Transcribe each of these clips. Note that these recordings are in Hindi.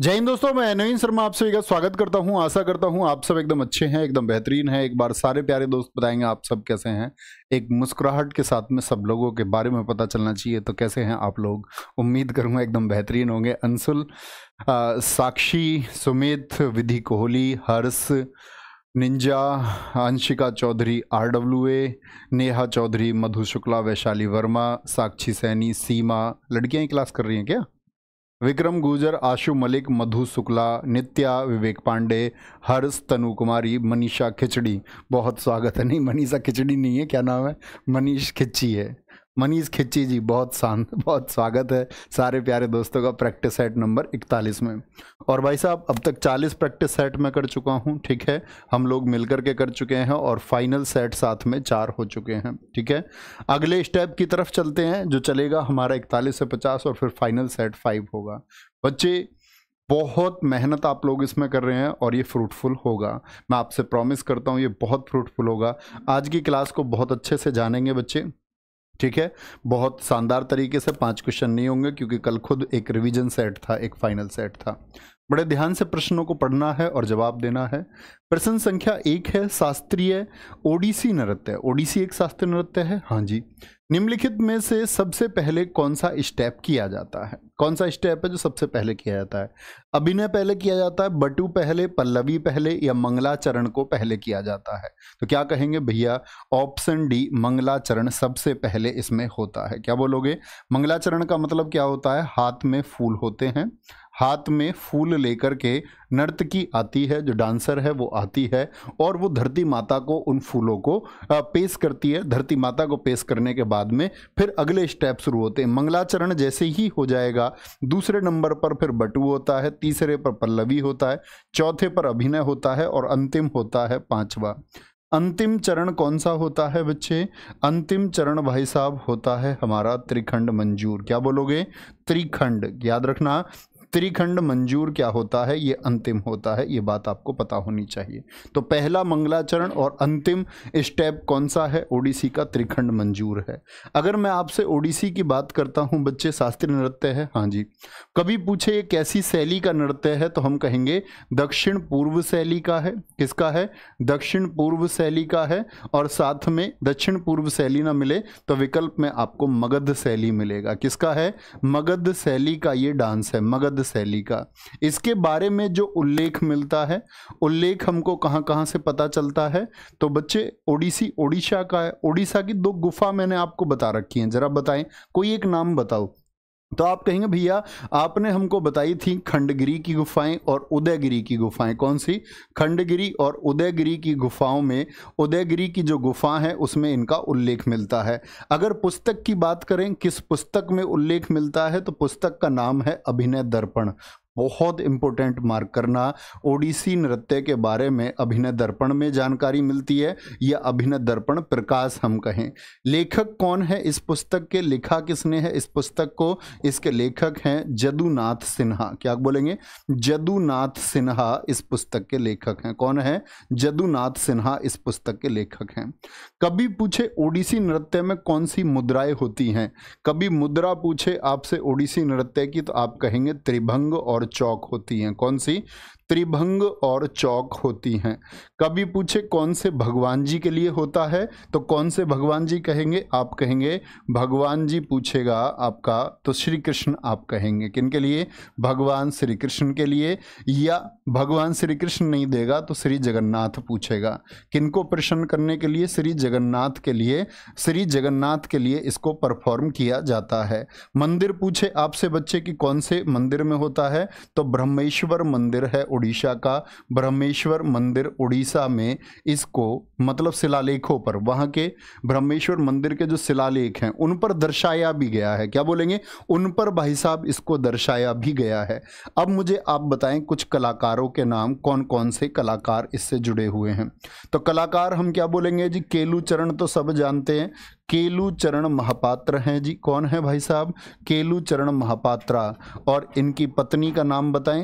जय हिंद दोस्तों मैं नवीन शर्मा आप सभी का स्वागत करता हूं आशा करता हूं आप सब एकदम अच्छे हैं एकदम बेहतरीन हैं एक बार सारे प्यारे दोस्त बताएंगे आप सब कैसे हैं एक मुस्कुराहट के साथ में सब लोगों के बारे में पता चलना चाहिए तो कैसे हैं आप लोग उम्मीद करूंगा एकदम बेहतरीन होंगे Anshul Sakshi Sumit Vidhi Kohli Harsh ninja Anshika Chaudhary R W A Neha Chaudhary Madhu Shukla Vaishali Verma Sakshi Saini Seema लड़कियाँ ही क्लास कर रही हैं क्या विक्रम गुर्जर आशु मलिक मधु शुक्ला नित्या विवेक पांडे हर्ष तनु कुमारी मनीषा खिचड़ी बहुत स्वागत है नहीं मनीषा खिचड़ी नहीं है क्या नाम है मनीष खिच्ची है मनीष खिच्ची जी बहुत शांत बहुत स्वागत है सारे प्यारे दोस्तों का प्रैक्टिस सेट नंबर 41 में और भाई साहब अब तक 40 प्रैक्टिस सेट में कर चुका हूँ ठीक है हम लोग मिलकर के कर चुके हैं और फाइनल सेट साथ में चार हो चुके हैं ठीक है अगले स्टेप की तरफ चलते हैं जो चलेगा हमारा इकतालीस से पचास और फिर फाइनल सेट फाइव होगा बच्चे बहुत मेहनत आप लोग इसमें कर रहे हैं और ये फ्रूटफुल होगा मैं आपसे प्रॉमिस करता हूँ ये बहुत फ्रूटफुल होगा आज की क्लास को बहुत अच्छे से जानेंगे बच्चे ठीक है बहुत शानदार तरीके से पांच क्वेश्चन नहीं होंगे क्योंकि कल खुद एक रिवीजन सेट था एक फाइनल सेट था बड़े ध्यान से प्रश्नों को पढ़ना है और जवाब देना है प्रश्न संख्या एक है शास्त्रीय ओडिसी नृत्य ओडिसी एक शास्त्रीय नृत्य है हाँ जी निम्नलिखित में से सबसे पहले कौन सा स्टेप किया जाता है कौन सा स्टेप है जो सबसे पहले किया जाता है अभिनय पहले किया जाता है बटू पहले पल्लवी पहले या मंगलाचरण को पहले किया जाता है तो क्या कहेंगे भैया ऑप्शन डी मंगलाचरण सबसे पहले इसमें होता है क्या बोलोगे मंगलाचरण का मतलब क्या होता है हाथ में फूल होते हैं हाथ में फूल लेकर के नर्तकी आती है जो डांसर है वो आती है और वो धरती माता को उन फूलों को पेश करती है धरती माता को पेश करने के बाद में फिर अगले स्टेप शुरू होते हैं मंगलाचरण जैसे ही हो जाएगा दूसरे नंबर पर फिर बटू होता है तीसरे पर पल्लवी होता है चौथे पर अभिनय होता है और अंतिम होता है पाँचवा अंतिम चरण कौन सा होता है बच्चे अंतिम चरण भाई साहब होता है हमारा त्रिखंड मंजूर क्या बोलोगे त्रिखंड याद रखना त्रिखंड मंजूर क्या होता है ये अंतिम होता है ये बात आपको पता होनी चाहिए तो पहला मंगलाचरण और अंतिम स्टेप कौन सा है ओडिसी का त्रिखंड मंजूर है अगर मैं आपसे ओडिसी की बात करता हूँ बच्चे शास्त्रीय नृत्य है हाँ जी कभी पूछे ये कैसी शैली का नृत्य है तो हम कहेंगे दक्षिण पूर्व शैली का है किसका है दक्षिण पूर्व शैली का है और साथ में दक्षिण पूर्व शैली ना मिले तो विकल्प में आपको मगध शैली मिलेगा किसका है मगध शैली का ये डांस है मगध शैली का इसके बारे में जो उल्लेख मिलता है उल्लेख हमको कहाँ कहाँ से पता चलता है तो बच्चे ओडिसी ओडिशा का है ओडिशा की दो गुफा मैंने आपको बता रखी हैं ज़रा बताएं कोई एक नाम बताओ तो आप कहेंगे भैया आपने हमको बताई थी खंडगिरी की गुफाएं और उदयगिरी की गुफाएं कौन सी खंडगिरी और उदयगिरी की गुफाओं में उदयगिरी की जो गुफा है उसमें इनका उल्लेख मिलता है अगर पुस्तक की बात करें किस पुस्तक में उल्लेख मिलता है तो पुस्तक का नाम है अभिनय दर्पण बहुत इंपॉर्टेंट मार्क करना ओडिसी नृत्य के बारे में अभिनय दर्पण में जानकारी मिलती है या अभिनय दर्पण प्रकाश हम कहें लेखक कौन है इस पुस्तक के लिखा किसने है इस पुस्तक को इसके लेखक हैं जदुनाथ सिन्हा क्या बोलेंगे जदुनाथ सिन्हा इस पुस्तक के लेखक हैं कौन है जदुनाथ सिन्हा इस पुस्तक के लेखक हैं कभी पूछे ओडिसी नृत्य में कौन सी मुद्राएं होती हैं कभी मुद्रा पूछे आपसे ओडिसी नृत्य की तो आप कहेंगे त्रिभंग और चौक होती हैं कौन सी त्रिभंग और चौक होती हैं कभी पूछे कौन से भगवान जी के लिए होता है तो कौन से भगवान जी कहेंगे आप कहेंगे भगवान जी पूछेगा आपका तो श्री कृष्ण आप कहेंगे किन के लिए भगवान श्री कृष्ण के लिए या भगवान श्री कृष्ण नहीं देगा तो श्री जगन्नाथ पूछेगा किनको प्रसन्न करने के लिए श्री जगन्नाथ के लिए श्री जगन्नाथ के लिए इसको परफॉर्म किया जाता है मंदिर पूछे आपसे बच्चे कि कौन से मंदिर में होता है तो ब्रह्मेश्वर मंदिर है उड़ीसा का ब्रह्मेश्वर मंदिर उड़ीसा में इसको मतलब शिलालेखों पर वहाँ के ब्रह्मेश्वर मंदिर के जो शिलालेख हैं उन पर दर्शाया भी गया है क्या बोलेंगे उन पर भाई साहब इसको दर्शाया भी गया है अब मुझे आप बताएं कुछ कलाकार कलाकारों के नाम कौन कौन से कलाकार इससे जुड़े हुए हैं तो कलाकार हम क्या बोलेंगे जी केलू चरण तो सब जानते हैं केलू चरण महापात्र हैं जी कौन है भाई साहब केलू चरण महापात्रा और इनकी पत्नी का नाम बताएं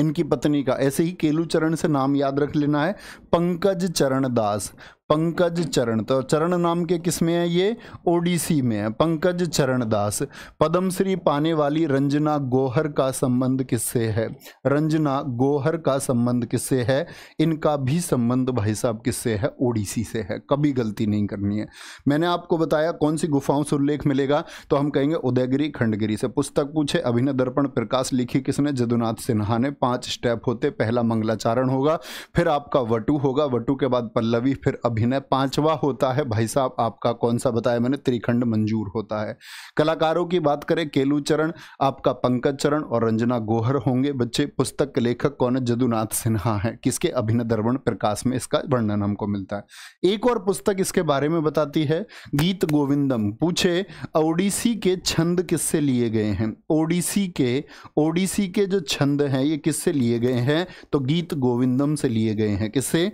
इनकी पत्नी का ऐसे ही केलू चरण से नाम याद रख लेना है पंकज चरण दास पंकज चरण तो चरण नाम के किस में है ये ओडिसी में है पंकज चरण दास पद्मश्री पाने वाली रंजना गोहर का संबंध किससे है रंजना गोहर का संबंध किससे है इनका भी संबंध भाई साहब किससे है ओडिसी से है कभी गलती नहीं करनी है मैंने आपको बताया कौन सी गुफाओं से उल्लेख मिलेगा तो हम कहेंगे उदयगिरी खंडगिरी से पुस्तक पूछे अभिनय दर्पण प्रकाश लिखी किसने जदुनाथ सिन्हा ने पांच स्टेप होते पहला मंगलाचारण होगा फिर आपका वटू होगा वटू के बाद पल्लवी फिर अब अभिनय पांचवा होता है भाई साहब आपका कौन सा बताया मैंने त्रिखंड मंजूर होता है कलाकारों की बात करें केलू चरण आपका पंकज चरण और रंजना गोहर होंगे बच्चे पुस्तक के लेखक कौन है जदुनाथ सिन्हा है किसके अभिनय दर्वण प्रकाश में इसका वर्णन हमको मिलता है एक और पुस्तक इसके बारे में बताती है गीत गोविंदम पूछे ओडिसी के छंद किससे लिए गए हैं ओडिसी के ओडिसी के जो छंद हैं ये किससे लिए गए हैं तो गीत गोविंदम से लिए गए हैं किससे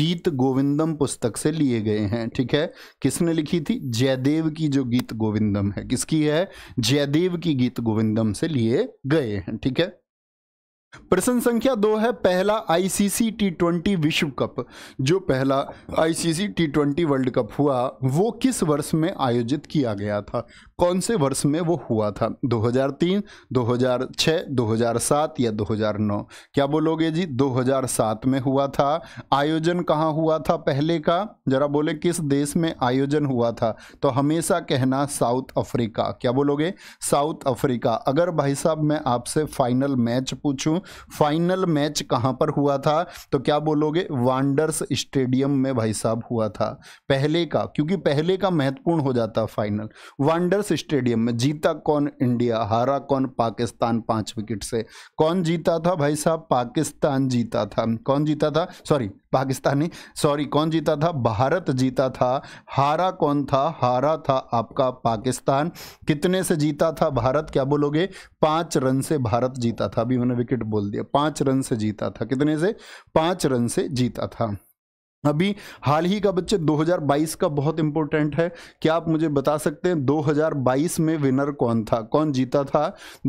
गीत गोविंदम पुस्तक पुस्तक से लिए गए हैं ठीक है किसने लिखी थी जयदेव की जो गीत गोविंदम है किसकी है जयदेव की गीत गोविंदम से लिए गए हैं ठीक है प्रश्न संख्या दो है पहला आईसीसी टी ट्वेंटी विश्व कप जो पहला ICC T twenty world cup हुआ वो किस वर्ष में आयोजित किया गया था कौन से वर्ष में वो हुआ था 2003, 2006, 2007 या 2009 क्या बोलोगे जी 2007 में हुआ था आयोजन कहाँ हुआ था पहले का जरा बोले किस देश में आयोजन हुआ था तो हमेशा कहना साउथ अफ्रीका क्या बोलोगे साउथ अफ्रीका अगर भाई साहब मैं आपसे फाइनल मैच पूछूं फाइनल मैच कहाँ पर हुआ था तो क्या बोलोगे वांडर्स स्टेडियम में भाई साहब हुआ था पहले का क्योंकि पहले का महत्वपूर्ण हो जाता फाइनल वांडर्स पारस स्टेडियम में जीता कौन इंडिया हारा कौन पाकिस्तान पांच विकेट से कौन जीता था भाई साहब पाकिस्तान जीता था कौन जीता था सॉरी पाकिस्तानी सॉरी कौन जीता था भारत जीता था हारा कौन था हारा था आपका पाकिस्तान कितने से जीता था भारत क्या बोलोगे पांच रन से भारत जीता था अभी मैंने विकेट बोल दिया पांच रन से जीता था कितने से पांच रन से जीता था अभी हाल ही का बच्चे 2022 का बहुत इंपॉर्टेंट है क्या आप मुझे बता सकते हैं 2022 में विनर कौन था कौन जीता था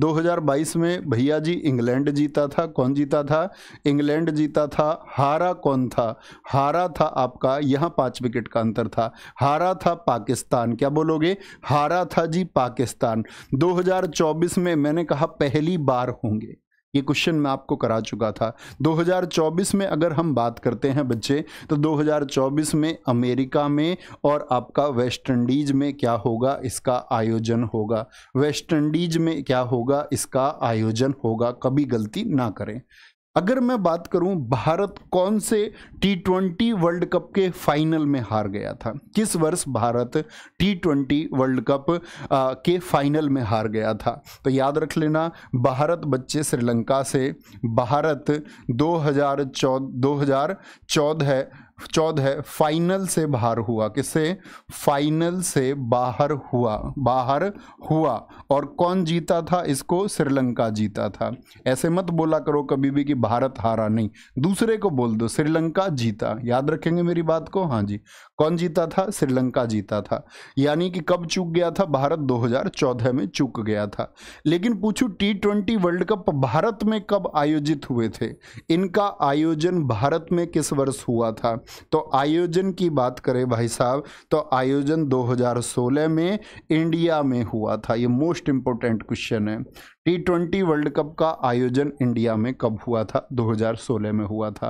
2022 में भैया जी इंग्लैंड जीता था कौन जीता था इंग्लैंड जीता था हारा कौन था हारा था आपका यहाँ पाँच विकेट का अंतर था हारा था पाकिस्तान क्या बोलोगे हारा था जी पाकिस्तान दो में मैंने कहा पहली बार होंगे ये क्वेश्चन मैं आपको करा चुका था 2024 में अगर हम बात करते हैं बच्चे तो 2024 में अमेरिका में और आपका वेस्ट इंडीज में क्या होगा इसका आयोजन होगा वेस्ट इंडीज में क्या होगा इसका आयोजन होगा कभी गलती ना करें अगर मैं बात करूं भारत कौन से टी ट्वेंटी वर्ल्ड कप के फाइनल में हार गया था किस वर्ष Bharat T twenty world cup के फाइनल में हार गया था तो याद रख लेना भारत बच्चे श्रीलंका से भारत 2014 2014 चौदह फाइनल से बाहर हुआ किससे फाइनल से बाहर हुआ बाहर हुआ और कौन जीता था इसको श्रीलंका जीता था ऐसे मत बोला करो कभी भी कि भारत हारा नहीं दूसरे को बोल दो श्रीलंका जीता याद रखेंगे मेरी बात को हाँ जी कौन जीता था श्रीलंका जीता था यानी कि कब चूक गया था भारत 2014 में चूक गया था लेकिन पूछू T twenty world cup Bharat में कब आयोजित हुए थे इनका आयोजन भारत में किस वर्ष हुआ था तो आयोजन की बात करें भाई साहब तो आयोजन 2016 में इंडिया में हुआ था ये मोस्ट इंपॉर्टेंट क्वेश्चन है टी ट्वेंटी वर्ल्ड कप का आयोजन इंडिया में कब हुआ था 2016 में हुआ था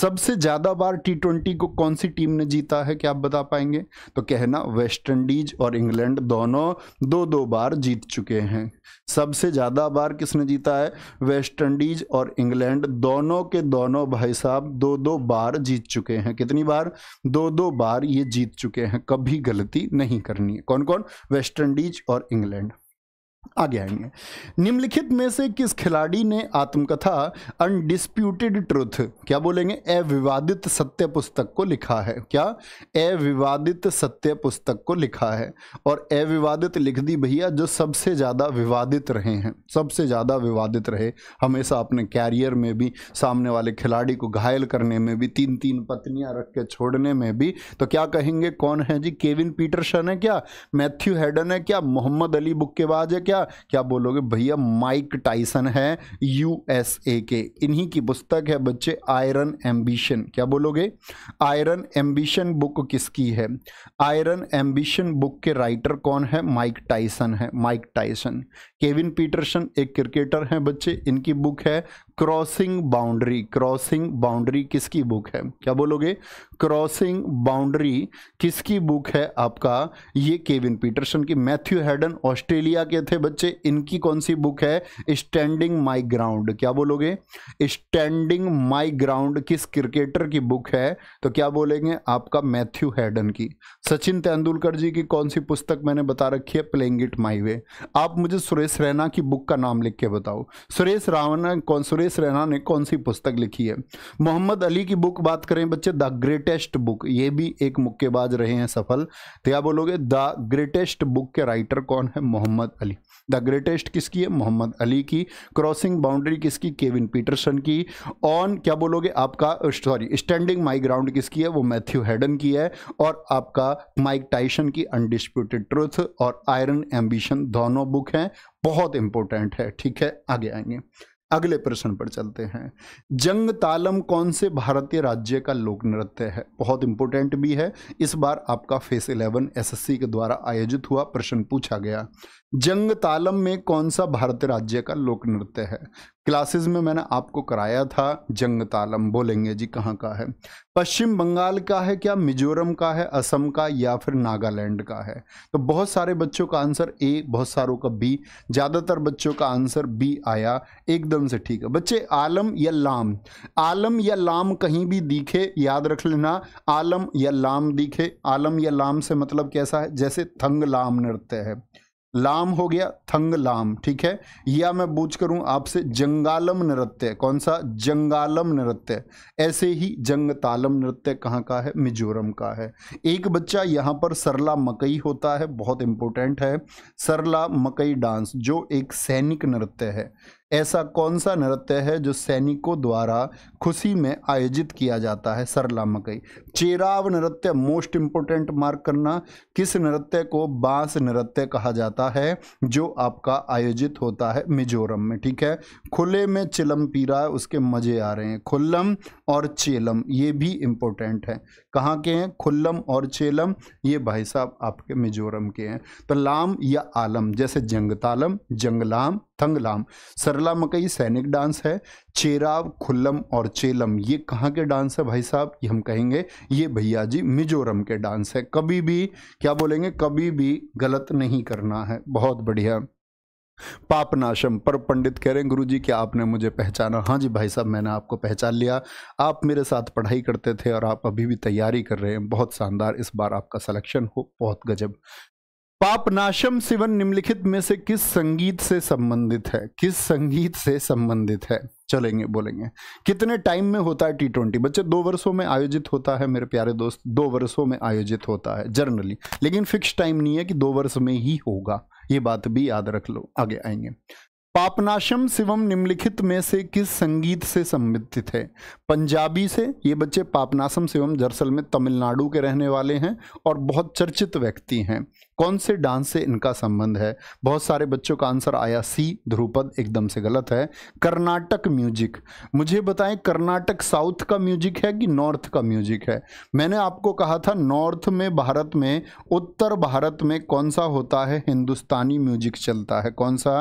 सबसे ज़्यादा बार टी ट्वेंटी को कौन सी टीम ने जीता है क्या आप बता पाएंगे तो कहना वेस्ट इंडीज और इंग्लैंड दोनों दो दो बार जीत चुके हैं सबसे ज़्यादा बार किसने जीता है वेस्ट इंडीज और इंग्लैंड दोनों के दोनों भाई साहब दो दो बार जीत चुके हैं कितनी बार दो दो बार ये जीत चुके हैं कभी गलती नहीं करनी है कौन कौन वेस्ट इंडीज और इंग्लैंड आगे आएंगे निम्नलिखित में से किस खिलाड़ी ने आत्मकथा अनडिस्प्यूटेड ट्रुथ क्या बोलेंगे अविवादित सत्य पुस्तक को लिखा है क्या अविवादित सत्य पुस्तक को लिखा है और अविवादित लिख दी भैया जो सबसे ज़्यादा विवादित रहे हैं सबसे ज़्यादा विवादित रहे हमेशा अपने कैरियर में भी सामने वाले खिलाड़ी को घायल करने में भी तीन तीन पत्नियाँ रख के छोड़ने में भी तो क्या कहेंगे कौन है जी केविन पीटरसन है क्या मैथ्यू हैडन है क्या मोहम्मद अली बुक्केबाज है क्या क्या क्या बोलोगे भैया माइक टाइसन है यूएसए के इन्हीं की पुस्तक है बच्चे आयरन एम्बिशन क्या बोलोगे आयरन एम्बिशन बुक किसकी है आयरन एम्बिशन बुक के राइटर कौन है माइक टाइसन है माइक टाइसन केविन पीटरसन एक क्रिकेटर हैं बच्चे इनकी बुक है क्रॉसिंग बाउंड्री क्रॉसिंग बाउंड्री किसकी बुक है क्या बोलोगे क्रॉसिंग बाउंड्री किसकी बुक है आपका ये केविन पीटरसन की मैथ्यू हैडन ऑस्ट्रेलिया के थे बच्चे इनकी कौन सी बुक है स्टैंडिंग माई ग्राउंड क्या बोलोगे स्टैंडिंग माई ग्राउंड किस क्रिकेटर की बुक है तो क्या बोलेंगे आपका मैथ्यू हैडन की सचिन तेंदुलकर जी की कौन सी पुस्तक मैंने बता रखी है प्लेइंग इट माई वे आप मुझे सुरेश रैना की बुक का नाम लिख के बताओ सुरेश रावण कौन सुरेश एस रैना ने कौन सी पुस्तक लिखी है मोहम्मद अली की बुक बात करें बच्चे द ग्रेटेस्ट बुक ये भी एक मुक्केबाज रहे हैं सफल तो क्या बोलोगे द ग्रेटेस्ट बुक के राइटर कौन है मोहम्मद अली द ग्रेटेस्ट किसकी है मोहम्मद अली की क्रॉसिंग बाउंड्री किसकी केविन पीटरसन की ऑन क्या बोलोगे आपका सॉरी स्टैंडिंग माई ग्राउंड किसकी है वो मैथ्यू हेडन की है और आपका माइक टाइशन की अनडिस्प्यूटेड ट्रुथ और आयरन एम्बिशन दोनों बुक हैं बहुत इंपॉर्टेंट है ठीक है आगे आएंगे अगले प्रश्न पर चलते हैं जंग तालम कौन से भारतीय राज्य का लोक नृत्य है बहुत इंपॉर्टेंट भी है इस बार आपका फेस इलेवन एस के द्वारा आयोजित हुआ प्रश्न पूछा गया जंग तालम में कौन सा भारतीय राज्य का लोक नृत्य है क्लासेस में मैंने आपको कराया था जंग तालम बोलेंगे जी कहाँ का है पश्चिम बंगाल का है क्या मिजोरम का है असम का या फिर नागालैंड का है तो बहुत सारे बच्चों का आंसर ए बहुत सारों का बी ज़्यादातर बच्चों का आंसर बी आया एकदम से ठीक है बच्चे आलम या लाम आलम या लाम कहीं भी दिखे याद रख लेना आलम या लाम दिखे आलम या लाम से मतलब कैसा है जैसे थंग लाम नृत्य है लाम हो गया थंग लाम ठीक है या मैं पूछ करूं आपसे जंगालम नृत्य कौन सा जंगालम नृत्य ऐसे ही जंग तालम नृत्य कहाँ का है मिजोरम का है एक बच्चा यहाँ पर सरला मकई होता है बहुत इंपॉर्टेंट है सरला मकई डांस जो एक सैनिक नृत्य है ऐसा कौन सा नृत्य है जो सैनिकों द्वारा खुशी में आयोजित किया जाता है सरला मकई चेराव नृत्य मोस्ट इम्पोर्टेंट मार्क करना किस नृत्य को बांस नृत्य कहा जाता है जो आपका आयोजित होता है मिजोरम में ठीक है खुले में चिलम पी रहा है उसके मज़े आ रहे हैं खुल्लम और चेलम ये भी इम्पोर्टेंट है कहाँ के हैं खुल्लम और चेलम ये भाई साहब आपके मिजोरम के हैं तो लाम या आलम जैसे जंगतालम जंगलाम थंगलाम सरला मकई सैनिक डांस है चेराव खुल्लम और चेलम ये कहाँ के डांस है भाई साहब ये हम कहेंगे ये भैया जी मिजोरम के डांस है कभी भी क्या बोलेंगे कभी भी गलत नहीं करना है बहुत बढ़िया पापनाशम पर पंडित कह रहे हैं गुरु जी क्या आपने मुझे पहचाना हाँ जी भाई साहब मैंने आपको पहचान लिया आप मेरे साथ पढ़ाई करते थे और आप अभी भी तैयारी कर रहे हैं बहुत शानदार इस बार आपका सलेक्शन हो बहुत गजब पापनाशम सिवन निम्नलिखित में से किस संगीत से संबंधित है किस संगीत से संबंधित है चलेंगे बोलेंगे कितने टाइम में होता है टी ट्वेंटी बच्चे दो वर्षों में आयोजित होता है मेरे प्यारे दोस्त दो वर्षों में आयोजित होता है जर्नली लेकिन फिक्स टाइम नहीं है कि दो वर्ष में ही होगा ये बात भी याद रख लो आगे आएंगे पापनाशम शिवम निम्नलिखित में से किस संगीत से संबंधित है पंजाबी से ये बच्चे पापनाशम शिवम दरअसल में तमिलनाडु के रहने वाले हैं और बहुत चर्चित व्यक्ति हैं कौन से डांस से इनका संबंध है बहुत सारे बच्चों का आंसर आया सी ध्रुपद एकदम से गलत है कर्नाटक म्यूजिक मुझे बताएं कर्नाटक साउथ का म्यूजिक है कि नॉर्थ का म्यूजिक है मैंने आपको कहा था नॉर्थ में भारत में उत्तर भारत में कौन सा होता है हिंदुस्तानी म्यूजिक चलता है कौन सा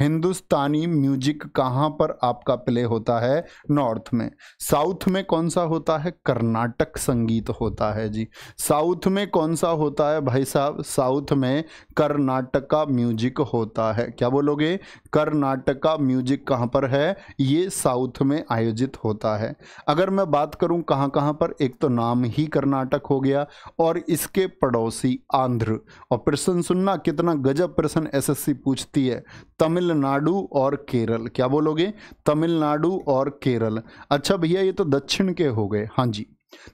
हिंदुस्तानी म्यूजिक कहाँ पर आपका प्ले होता है नॉर्थ में साउथ में कौन सा होता है कर्नाटक संगीत होता है जी साउथ में कौन सा होता है भाई साहब साउथ साउथ में कर्नाटका म्यूजिक होता है क्या बोलोगे कर्नाटका म्यूजिक कहाँ पर है ये साउथ में आयोजित होता है अगर मैं बात करूँ कहाँ कहाँ पर एक तो नाम ही कर्नाटक हो गया और इसके पड़ोसी आंध्र और प्रश्न सुनना कितना गजब प्रश्न एसएससी पूछती है तमिलनाडु और केरल क्या बोलोगे तमिलनाडु और केरल अच्छा भैया ये तो दक्षिण के हो गए हाँ जी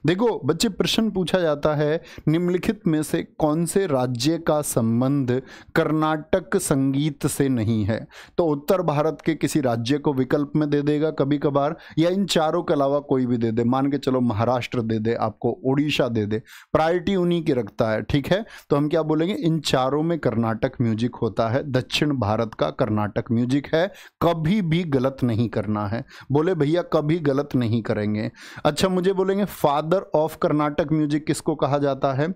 देखो बच्चे प्रश्न पूछा जाता है निम्नलिखित में से कौन से राज्य का संबंध कर्नाटक संगीत से नहीं है तो उत्तर भारत के किसी राज्य को विकल्प में दे देगा कभी कभार या इन चारों के अलावा कोई भी दे दे मान के चलो महाराष्ट्र दे दे आपको उड़ीसा दे दे प्रायोरिटी उन्हीं की रखता है ठीक है तो हम क्या बोलेंगे इन चारों में कर्नाटक म्यूजिक होता है दक्षिण भारत का कर्नाटक म्यूजिक है कभी भी गलत नहीं करना है बोले भैया कभी गलत नहीं करेंगे अच्छा मुझे बोलेंगे फादर ऑफ कर्नाटक म्यूजिक किसको कहा जाता है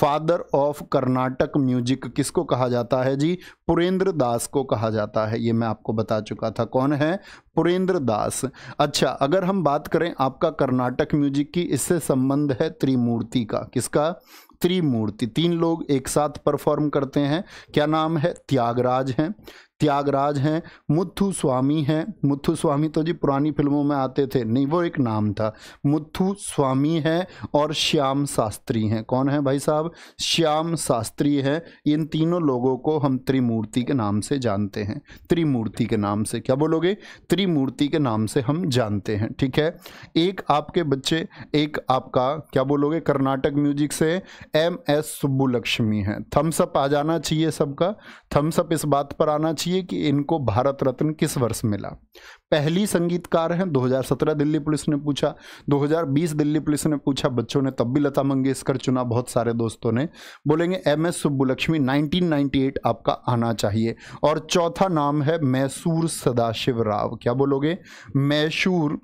फादर ऑफ कर्नाटक म्यूजिक किसको कहा जाता है जी पुरेंद्र दास को कहा जाता है ये मैं आपको बता चुका था कौन है पुरेंद्र दास अच्छा अगर हम बात करें आपका कर्नाटक म्यूजिक की इससे संबंध है त्रिमूर्ति का किसका त्रिमूर्ति तीन लोग एक साथ परफॉर्म करते हैं क्या नाम है त्यागराज हैं त्यागराज हैं मुथु स्वामी हैं मुथु स्वामी तो जी पुरानी फिल्मों में आते थे नहीं वो एक नाम था मुथु स्वामी हैं और श्याम शास्त्री हैं कौन है भाई साहब श्याम शास्त्री हैं इन तीनों लोगों को हम त्रिमूर्ति के नाम से जानते हैं त्रिमूर्ति के नाम से क्या बोलोगे त्रिमूर्ति के नाम से हम जानते हैं ठीक है एक आपके बच्चे एक आपका क्या बोलोगे कर्नाटक म्यूजिक से एम एस सुब्बुलक्ष्मी है थम्सअप आ जाना चाहिए सबका थम्सअप इस बात पर आना चाहिए कीजिए कि इनको भारत रत्न किस वर्ष मिला पहली संगीतकार हैं 2017 दिल्ली पुलिस ने पूछा 2020 दिल्ली पुलिस ने पूछा बच्चों ने तब भी लता मंगेशकर चुना बहुत सारे दोस्तों ने बोलेंगे एम एस सुब्बुलक्ष्मी 1998 आपका आना चाहिए और चौथा नाम है मैसूर सदाशिव राव क्या बोलोगे मैसूर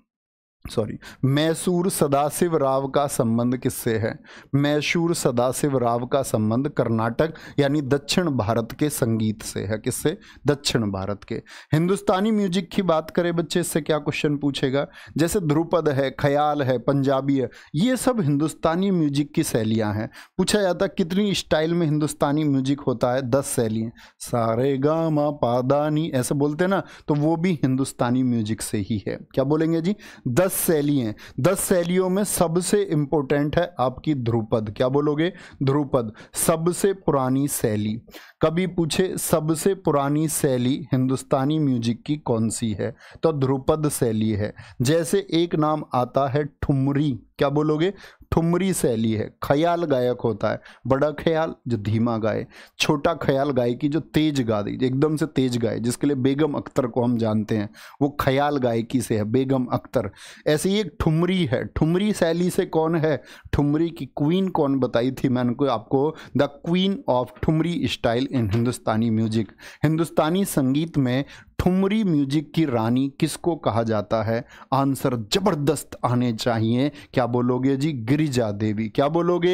सॉरी मैसूर सदाशिव राव का संबंध किससे है मैसूर सदाशिव राव का संबंध कर्नाटक यानी दक्षिण भारत के संगीत से है किससे दक्षिण भारत के हिंदुस्तानी म्यूजिक की बात करें बच्चे इससे क्या क्वेश्चन पूछेगा जैसे ध्रुपद है ख्याल है पंजाबी है ये सब हिंदुस्तानी म्यूजिक की शैलियाँ हैं पूछा जाता कितनी स्टाइल में हिंदुस्तानी म्यूजिक होता है दस शैलियाँ सारे गा मा पादानी ऐसे बोलते ना तो वो भी हिंदुस्तानी म्यूजिक से ही है क्या बोलेंगे जी दस दस शैली हैं दस शैलियों में सबसे इंपॉर्टेंट है आपकी ध्रुपद क्या बोलोगे ध्रुपद सबसे पुरानी शैली कभी पूछे सबसे पुरानी शैली हिंदुस्तानी म्यूजिक की कौन सी है तो ध्रुपद शैली है जैसे एक नाम आता है ठुमरी क्या बोलोगे ठुमरी शैली है ख्याल गायक होता है बड़ा ख्याल जो धीमा गाए छोटा ख्याल गाय की जो तेज गा दी एकदम से तेज गाए जिसके लिए बेगम अख्तर को हम जानते हैं वो ख्याल गायकी से है बेगम अख्तर ऐसी एक ठुमरी है ठुमरी शैली से कौन है ठुमरी की क्वीन कौन बताई थी मैंने को आपको the queen of thumri style in Hindustani music Hindustani संगीत में ठुमरी म्यूजिक की रानी किसको कहा जाता है आंसर जबरदस्त आने चाहिए क्या बोलोगे जी गिरिजा देवी क्या बोलोगे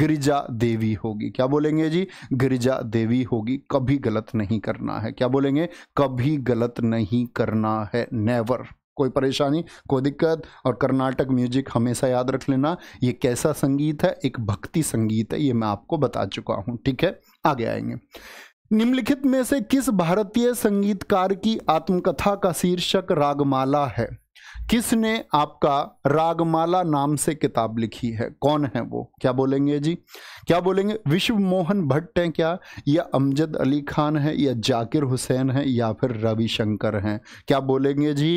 गिरिजा देवी होगी क्या बोलेंगे जी गिरिजा देवी होगी कभी गलत नहीं करना है क्या बोलेंगे कभी गलत नहीं करना है नेवर कोई परेशानी कोई दिक्कत और कर्नाटक म्यूजिक हमेशा याद रख लेना ये कैसा संगीत है एक भक्ति संगीत है ये मैं आपको बता चुका हूँ ठीक है आगे आएंगे निम्नलिखित में से किस भारतीय संगीतकार की आत्मकथा का शीर्षक रागमाला है किसने आपका रागमाला नाम से किताब लिखी है कौन है वो क्या बोलेंगे जी क्या बोलेंगे विश्व मोहन भट्ट हैं क्या या अमजद अली खान है या जाकिर हुसैन है या फिर रविशंकर हैं क्या बोलेंगे जी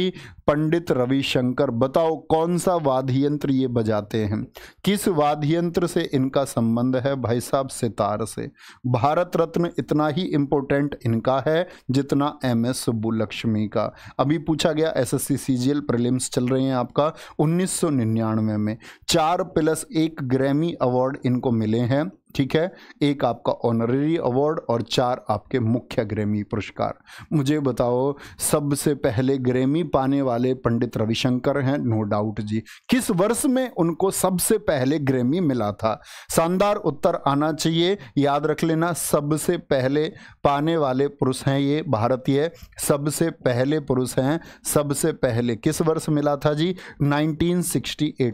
पंडित रविशंकर बताओ कौन सा वाद्य यंत्र ये बजाते हैं किस वाद्य यंत्र से इनका संबंध है भाई साहब सितार से भारत रत्न इतना ही इम्पोर्टेंट इनका है जितना एम एस सुब्बुलक्ष्मी का अभी पूछा गया S S G CGL prelims चल रहे हैं आपका उन्नीस सौ निन्यानवे में चार प्लस एक ग्रैमी अवार्ड इनको मिले हैं ठीक है एक आपका ऑनररी अवार्ड और चार आपके मुख्य ग्रेमी पुरस्कार मुझे बताओ सबसे पहले ग्रेमी पाने वाले पंडित रविशंकर हैं नो डाउट जी किस वर्ष में उनको सबसे पहले ग्रेमी मिला था शानदार उत्तर आना चाहिए याद रख लेना सबसे पहले पाने वाले पुरुष हैं ये भारतीय सबसे पहले पुरुष हैं सबसे पहले किस वर्ष मिला था जी नाइनटीन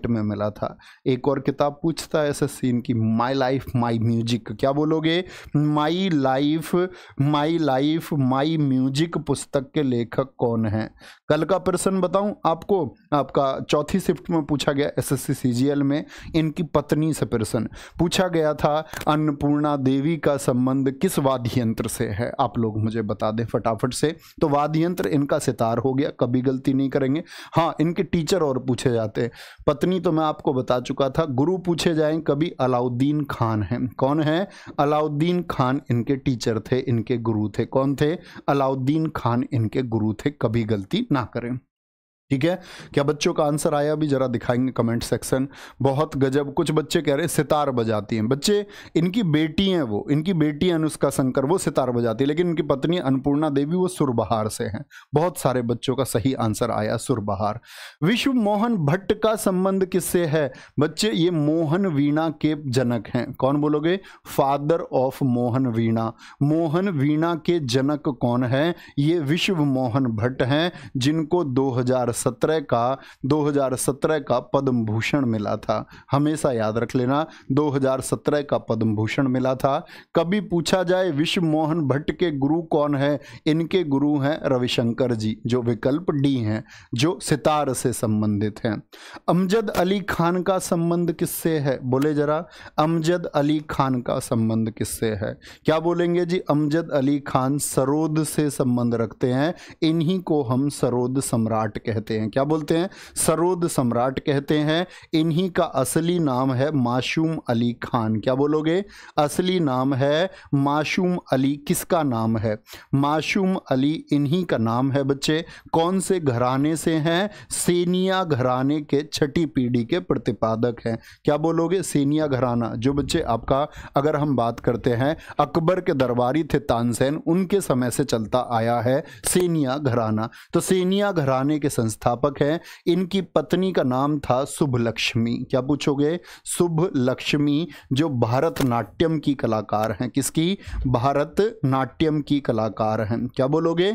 में मिला था एक और किताब पूछता है एस की माई लाइफ माई म्यूजिक क्या बोलोगे my life my life my music पुस्तक के लेखक कौन हैं कल का प्रश्न बताऊं आपको आपका चौथी शिफ्ट में पूछा गया एसएससी सीजीएल में इनकी पत्नी से प्रश्न पूछा गया था अन्नपूर्णा देवी का संबंध किस वाद्य यंत्र से है आप लोग मुझे बता दें फटाफट से तो वाद्य यंत्र इनका सितार हो गया कभी गलती नहीं करेंगे हाँ इनके टीचर और पूछे जाते हैं पत्नी तो मैं आपको बता चुका था गुरु पूछे जाए कभी अलाउद्दीन खान है हैं कौन है अलाउद्दीन खान इनके टीचर थे इनके गुरु थे कौन थे अलाउद्दीन खान इनके गुरु थे कभी गलती ना करें ठीक है क्या बच्चों का आंसर आया भी जरा दिखाएंगे कमेंट सेक्शन बहुत गजब कुछ बच्चे कह रहे सितार बजाती हैं बच्चे इनकी बेटी हैं वो इनकी बेटी अनुष्का शंकर वो सितार बजाती है लेकिन इनकी पत्नी अन्नपूर्णा देवी वो सुरबहार से हैं बहुत सारे बच्चों का सही आंसर आया सुरबहार विश्व मोहन भट्ट का संबंध किससे है बच्चे ये मोहन वीणा के जनक हैं कौन बोलोगे फादर ऑफ मोहन वीणा मोहन वीणा के जनक कौन है ये विश्व मोहन भट्ट हैं जिनको दो हजार 2017 का 2017 का पद्म भूषण मिला था हमेशा याद रख लेना 2017 का पद्म भूषण मिला था कभी पूछा जाए विश्व मोहन भट्ट के गुरु कौन है इनके गुरु हैं रविशंकर जी जो विकल्प डी हैं जो सितार से संबंधित हैं अमजद अली खान का संबंध किससे है बोले जरा अमजद अली खान का संबंध किससे है क्या बोलेंगे जी अमजद अली खान सरोद से संबंध रखते हैं इन्हीं को हम सरोद सम्राट कहते कहते हैं क्या बोलते हैं सरोद सम्राट कहते हैं इन्हीं का असली नाम है माशूम अली खान क्या बोलोगे असली नाम है माशूम अली किसका नाम है माशूम अली इन्हीं का नाम है बच्चे कौन से घराने से हैं सेनिया घराने के छठी पीढ़ी के प्रतिपादक हैं क्या बोलोगे सेनिया घराना जो बच्चे आपका अगर हम बात करते हैं अकबर के दरबारी थे तानसेन उनके समय से चलता आया है सेनिया घराना तो सेनिया घराने के संस्था संस्थापक हैं इनकी पत्नी का नाम था शुभ लक्ष्मी क्या पूछोगे शुभ लक्ष्मी जो भारतनाट्यम की कलाकार हैं किसकी भारतनाट्यम की कलाकार हैं क्या बोलोगे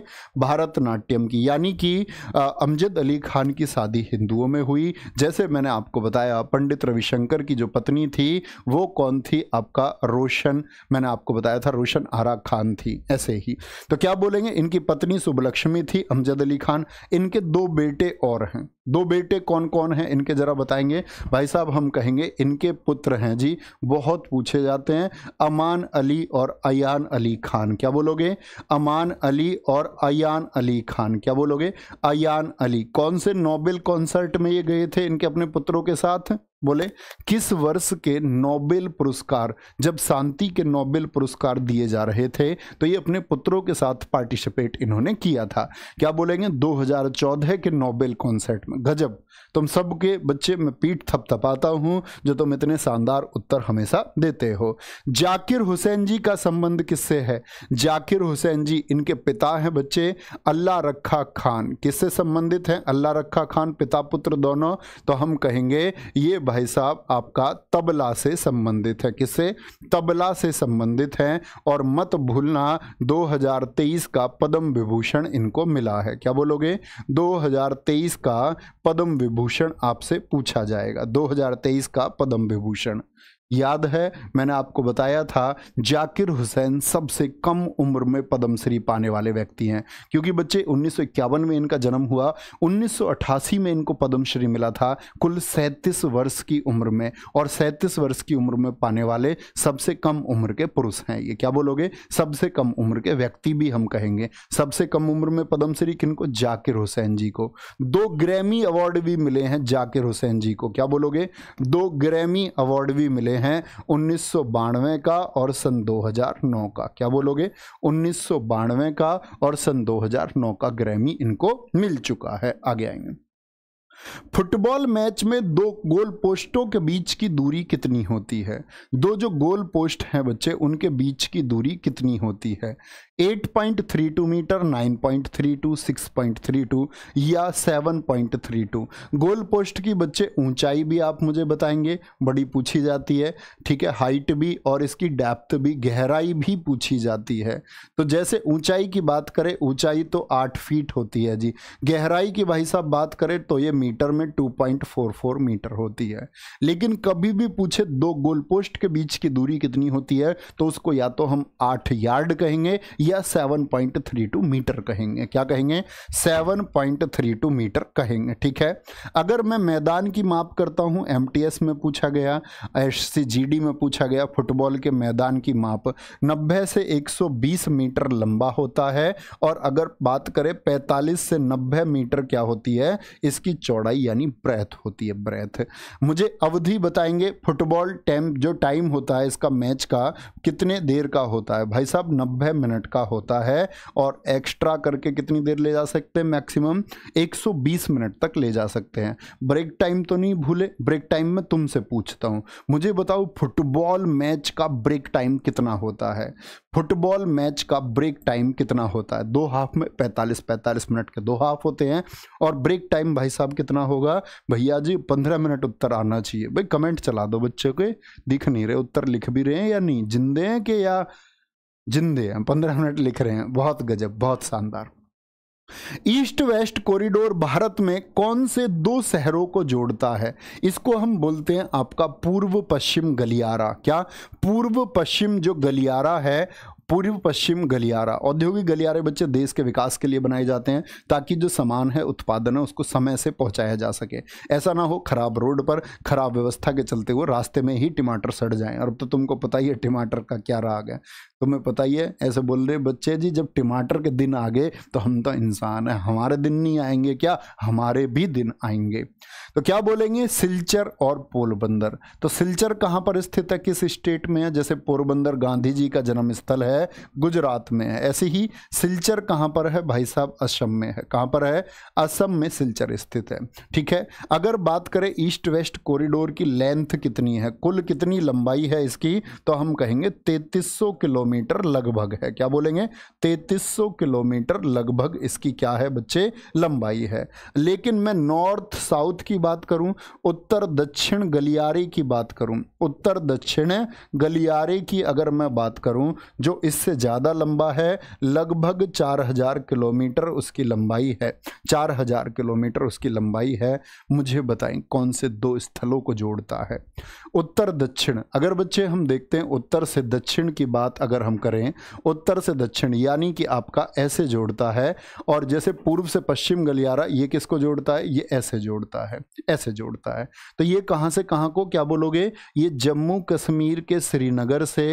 भारतनाट्यम की यानी कि अमजद अली खान की शादी हिंदुओं में हुई जैसे मैंने आपको बताया पंडित रविशंकर की जो पत्नी थी वो कौन थी आपका रोशन मैंने आपको बताया था रोशन आरा खान थी ऐसे ही तो क्या बोलेंगे इनकी पत्नी सुबलक्ष्मी थी अमजद अली खान इनके दो बेटे बेटे और हैं दो बेटे कौन कौन हैं इनके ज़रा बताएंगे भाई साहब हम कहेंगे इनके पुत्र हैं जी बहुत पूछे जाते हैं अमान अली और अयान अली खान क्या बोलोगे अमान अली और अयान अली खान क्या बोलोगे अयान अली कौन से नोबेल कॉन्सर्ट में ये गए थे इनके अपने पुत्रों के साथ बोले किस वर्ष के नोबेल पुरस्कार जब शांति के नोबेल पुरस्कार दिए जा रहे थे तो ये अपने पुत्रों के साथ पार्टिसिपेट इन्होंने किया था क्या बोलेंगे 2014 के नोबेल कॉन्सर्ट में गजब तुम सबके बच्चे मैं पीठ थपथपाता हूँ जो तुम इतने शानदार उत्तर हमेशा देते हो जाकिर हुसैन जी का संबंध किससे है जाकिर हुसैन जी इनके पिता हैं बच्चे अल्लाह रखा खान किससे संबंधित हैं अल्लाह रखा खान पिता पुत्र दोनों तो हम कहेंगे ये भाई साहब आपका तबला से संबंधित है किससे तबला से संबंधित हैं और मत भूलना 2023 का पद्म विभूषण इनको मिला है क्या बोलोगे 2023 का पद्म विभूषण आपसे पूछा जाएगा 2023 का पद्म विभूषण याद है मैंने आपको बताया था जाकिर हुसैन सबसे कम उम्र में पद्मश्री पाने वाले व्यक्ति हैं क्योंकि बच्चे उन्नीस में इनका जन्म हुआ उन्नीस में इनको पद्मश्री मिला था कुल सैंतीस वर्ष की उम्र में और सैंतीस वर्ष की उम्र में पाने वाले सबसे कम उम्र के पुरुष हैं ये क्या बोलोगे सबसे कम उम्र के व्यक्ति भी हम कहेंगे सबसे कम उम्र में पद्मश्री को जाकिर हुसैन जी को दो ग्रैमी अवार्ड भी मिले हैं जाकिर हुसैन जी को क्या बोलोगे दो ग्रैमी अवार्ड भी मिले हैं उन्नीस का और सन 2009 का क्या बोलोगे उन्नीस का और सन 2009 का ग्रैमी इनको मिल चुका है आगे आएंगे फुटबॉल मैच में दो गोल पोस्टों के बीच की दूरी कितनी होती है दो जो गोल पोस्ट हैं बच्चे उनके बीच की दूरी कितनी होती है 8.32 मीटर 9.32 6.32 या 7.32 गोल पोस्ट की बच्चे ऊंचाई भी आप मुझे बताएंगे बड़ी पूछी जाती है ठीक है हाइट भी और इसकी डेप्थ भी गहराई भी पूछी जाती है तो जैसे ऊंचाई की बात करें ऊंचाई तो आठ फीट होती है जी गहराई की भाई साहब बात करें तो ये मीटर में 2.44 मीटर होती है लेकिन कभी भी पूछे दो गोल पोस्ट के बीच की दूरी कितनी होती है तो उसको या तो हम आठ यार्ड कहेंगे या 7.32 मीटर कहेंगे क्या कहेंगे 7.32 मीटर कहेंगे ठीक है अगर मैं मैदान की माप करता हूं एम में पूछा गया एस में पूछा गया फुटबॉल के मैदान की माप 90 से 120 मीटर लंबा होता है और अगर बात करें 45 से 90 मीटर क्या होती है इसकी चौड़ाई यानी ब्रेथ होती है ब्रेथ मुझे अवधि बताएंगे फुटबॉल टाइम जो टाइम होता है इसका मैच का कितने देर का होता है भाई साहब 90 मिनट का का होता है और एक्स्ट्रा करके कितनी देर ले जा सकते हैं मैक्सिमम 120 मिनट तक ले जा सकते हैं ब्रेक टाइम तो नहीं भूले ब्रेक टाइम में तुमसे पूछता हूँ मुझे बताओ फुटबॉल मैच का ब्रेक टाइम कितना होता है फुटबॉल मैच का ब्रेक टाइम कितना होता है दो हाफ में 45 45 मिनट के दो हाफ होते हैं और ब्रेक टाइम भाई साहब कितना होगा भैया जी 15 मिनट उत्तर आना चाहिए भाई कमेंट चला दो बच्चों के दिख नहीं रहे उत्तर लिख भी रहे हैं या नहीं जिंदे हैं कि या जिंदे हैं पंद्रह मिनट लिख रहे हैं बहुत गजब बहुत शानदार ईस्ट वेस्ट कॉरिडोर भारत में कौन से दो शहरों को जोड़ता है इसको हम बोलते हैं आपका पूर्व पश्चिम गलियारा क्या पूर्व पश्चिम जो गलियारा है पूर्व पश्चिम गलियारा औद्योगिक गलियारे बच्चे देश के विकास के लिए बनाए जाते हैं ताकि जो सामान है उत्पादन है उसको समय से पहुंचाया जा सके ऐसा ना हो खराब रोड पर खराब व्यवस्था के चलते हुए रास्ते में ही टमाटर सड़ जाएं और तो तुमको पता ही है टमाटर का क्या राग है तुम्हें पता ही है ऐसे बोल रहे बच्चे जी जब टमाटर के दिन आ गए तो हम तो इंसान हैं हमारे दिन नहीं आएंगे क्या हमारे भी दिन आएंगे तो क्या बोलेंगे सिलचर और पोरबंदर तो सिलचर कहाँ पर स्थित है किस स्टेट में है जैसे पोरबंदर गांधी जी का जन्म स्थल है है गुजरात में है ऐसे ही सिलचर कहाँ पर है भाई साहब असम में है कहाँ पर है असम में सिलचर स्थित है ठीक है अगर बात करें ईस्ट वेस्ट कॉरिडोर की लेंथ कितनी है कुल कितनी लंबाई है इसकी तो हम कहेंगे 3300 किलोमीटर लगभग है क्या बोलेंगे 3300 किलोमीटर लगभग इसकी क्या है बच्चे लंबाई है लेकिन मैं नॉर्थ साउथ की बात करूं उत्तर दक्षिण गलियारे की बात करूं उत्तर दक्षिण गलियारे की अगर मैं बात करूं जो इससे ज़्यादा लंबा है लगभग 4000 किलोमीटर उसकी लंबाई है 4000 किलोमीटर उसकी लंबाई है मुझे बताएं कौन से दो स्थलों को जोड़ता है उत्तर दक्षिण अगर बच्चे हम देखते हैं उत्तर से दक्षिण की बात अगर हम करें उत्तर से दक्षिण यानी कि आपका ऐसे जोड़ता है और जैसे पूर्व से पश्चिम गलियारा ये किसको जोड़ता है ये ऐसे जोड़ता है ऐसे जोड़ता है तो ये कहाँ से कहाँ को क्या बोलोगे ये जम्मू कश्मीर के श्रीनगर से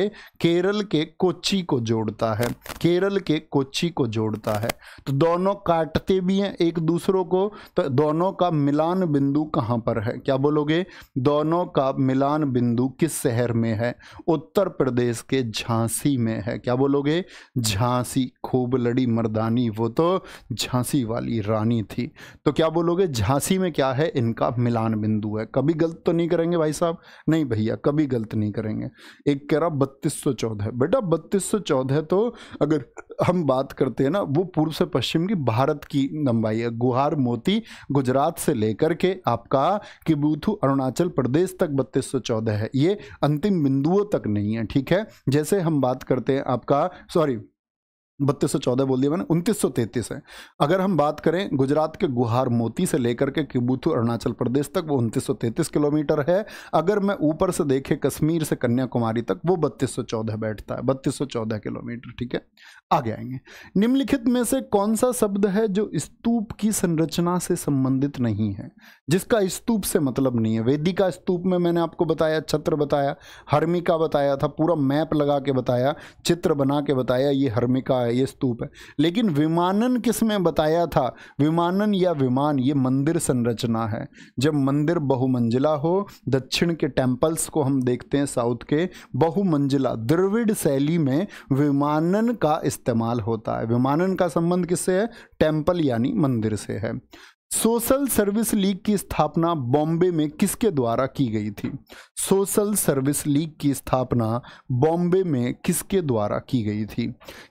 केरल के कोची को जोड़ता है केरल के कोच्चि को जोड़ता है तो दोनों काटते भी हैं एक दूसरों को तो दोनों का मिलान बिंदु कहाँ पर है क्या बोलोगे दोनों का मिलान बिंदु किस शहर में है उत्तर प्रदेश के झांसी में है क्या बोलोगे झांसी खूब लड़ी मर्दानी वो तो झांसी वाली रानी थी तो क्या बोलोगे झांसी में क्या है इनका मिलान बिंदु है कभी गलत तो नहीं करेंगे भाई साहब नहीं भैया कभी गलत नहीं करेंगे एक कह रहा बत्तीस सौ चौदह बेटा बत्तीस 1914 तो अगर हम बात करते हैं ना वो पूर्व से पश्चिम की भारत की लंबाई है गुहार मोती गुजरात से लेकर के आपका किबूथू अरुणाचल प्रदेश तक 3214 है ये अंतिम बिंदुओं तक नहीं है ठीक है जैसे हम बात करते हैं आपका सॉरी बत्तीस सौ चौदह बोल दिया मैंने उनतीस सौ तैतीस है अगर हम बात करें गुजरात के गुहार मोती से लेकर के किबूथू अरुणाचल प्रदेश तक वो उनतीस सौ तैतीस किलोमीटर है अगर मैं ऊपर से देखे कश्मीर से कन्याकुमारी तक वो बत्तीस सौ चौदह बैठता है बत्तीस सौ चौदह किलोमीटर ठीक है आगे आएंगे निम्नलिखित में से कौन सा शब्द है जो स्तूप की संरचना से संबंधित नहीं है जिसका स्तूप से मतलब नहीं है वेदी का स्तूप में मैंने आपको बताया छत्र बताया हर्मिका बताया था पूरा मैप लगा के बताया चित्र बना के बताया ये हर्मिका है ये स्तूप है लेकिन विमानन किस में बताया था विमानन या विमान ये मंदिर संरचना है जब मंदिर बहुमंजिला हो दक्षिण के टेम्पल्स को हम देखते हैं साउथ के बहुमंजिला द्रविड़ शैली में विमानन का इस्तेमाल होता है विमानन का संबंध किससे है टेम्पल यानी मंदिर से है सोशल सर्विस लीग की स्थापना बॉम्बे में किसके द्वारा की गई थी सोशल सर्विस लीग की स्थापना बॉम्बे में किसके द्वारा की गई थी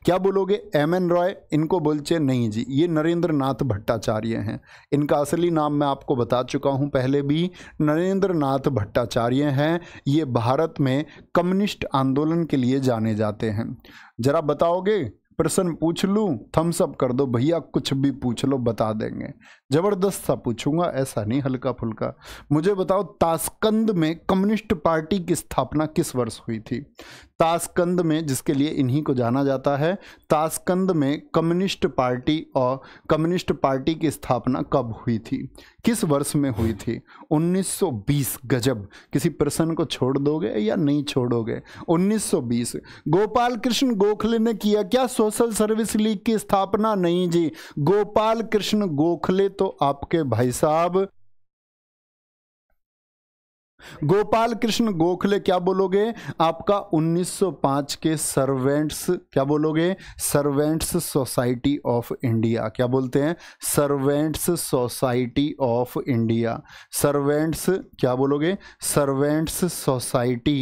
क्या बोलोगे एम एन रॉय इनको बोलचे नहीं जी ये नरेंद्र नाथ भट्टाचार्य हैं इनका असली नाम मैं आपको बता चुका हूं पहले भी नरेंद्र नाथ भट्टाचार्य हैं ये भारत में कम्युनिस्ट आंदोलन के लिए जाने जाते हैं जरा बताओगे प्रश्न पूछ लूँ थम्सअप कर दो भैया कुछ भी पूछ लो बता देंगे जबरदस्त सा पूछूंगा ऐसा नहीं हल्का फुल्का मुझे बताओ ताशकंद में कम्युनिस्ट पार्टी की स्थापना किस वर्ष हुई थी ताशकंद में जिसके लिए इन्हीं को जाना जाता है ताशकंद में कम्युनिस्ट पार्टी और कम्युनिस्ट पार्टी की स्थापना कब हुई थी किस वर्ष में हुई थी 1920 गजब किसी प्रश्न को छोड़ दोगे या नहीं छोड़ोगे 1920 गोपाल कृष्ण गोखले ने किया क्या सोशल सर्विस लीग की स्थापना नहीं जी गोपाल कृष्ण गोखले तो आपके भाई साहब गोपाल कृष्ण गोखले क्या बोलोगे आपका 1905 के सर्वेंट्स क्या बोलोगे सर्वेंट्स सोसाइटी ऑफ इंडिया क्या बोलते हैं servants society of India servants क्या बोलोगे servants society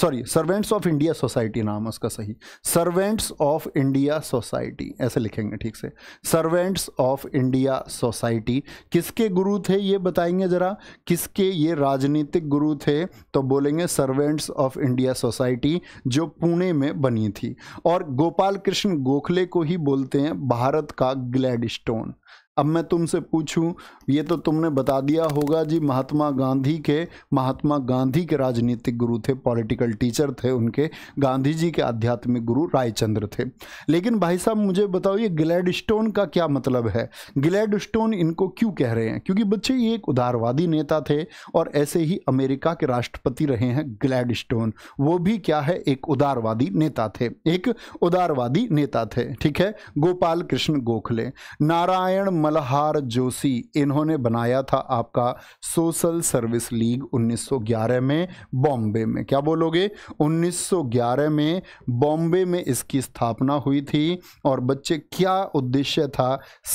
sorry servants of India society नाम है उसका सही सर्वेंट्स ऑफ इंडिया सोसाइटी ऐसे लिखेंगे ठीक से सर्वेंट्स ऑफ इंडिया सोसाइटी किसके गुरु थे ये बताएंगे ज़रा किसके ये राजनीतिक गुरु थे तो बोलेंगे सर्वेंट्स ऑफ इंडिया सोसाइटी जो पुणे में बनी थी और गोपाल कृष्ण गोखले को ही बोलते हैं भारत का ग्लैड स्टोन अब मैं तुमसे पूछूं ये तो तुमने बता दिया होगा जी महात्मा गांधी के महात्मा गांधी के राजनीतिक गुरु थे पॉलिटिकल टीचर थे उनके गांधी जी के आध्यात्मिक गुरु रायचंद्र थे लेकिन भाई साहब मुझे बताओ ये ग्लैड स्टोन का क्या मतलब है ग्लैड स्टोन इनको क्यों कह रहे हैं क्योंकि बच्चे ये एक उदारवादी नेता थे और ऐसे ही अमेरिका के राष्ट्रपति रहे हैं ग्लैड स्टोन वो भी क्या है एक उदारवादी नेता थे एक उदारवादी नेता थे ठीक है गोपाल कृष्ण गोखले नारायण मलहार जोशी इन्होंने बनाया था आपका सोशल सर्विस लीग 1911 में बॉम्बे में क्या बोलोगे 1911 में बॉम्बे में इसकी स्थापना हुई थी और बच्चे क्या उद्देश्य था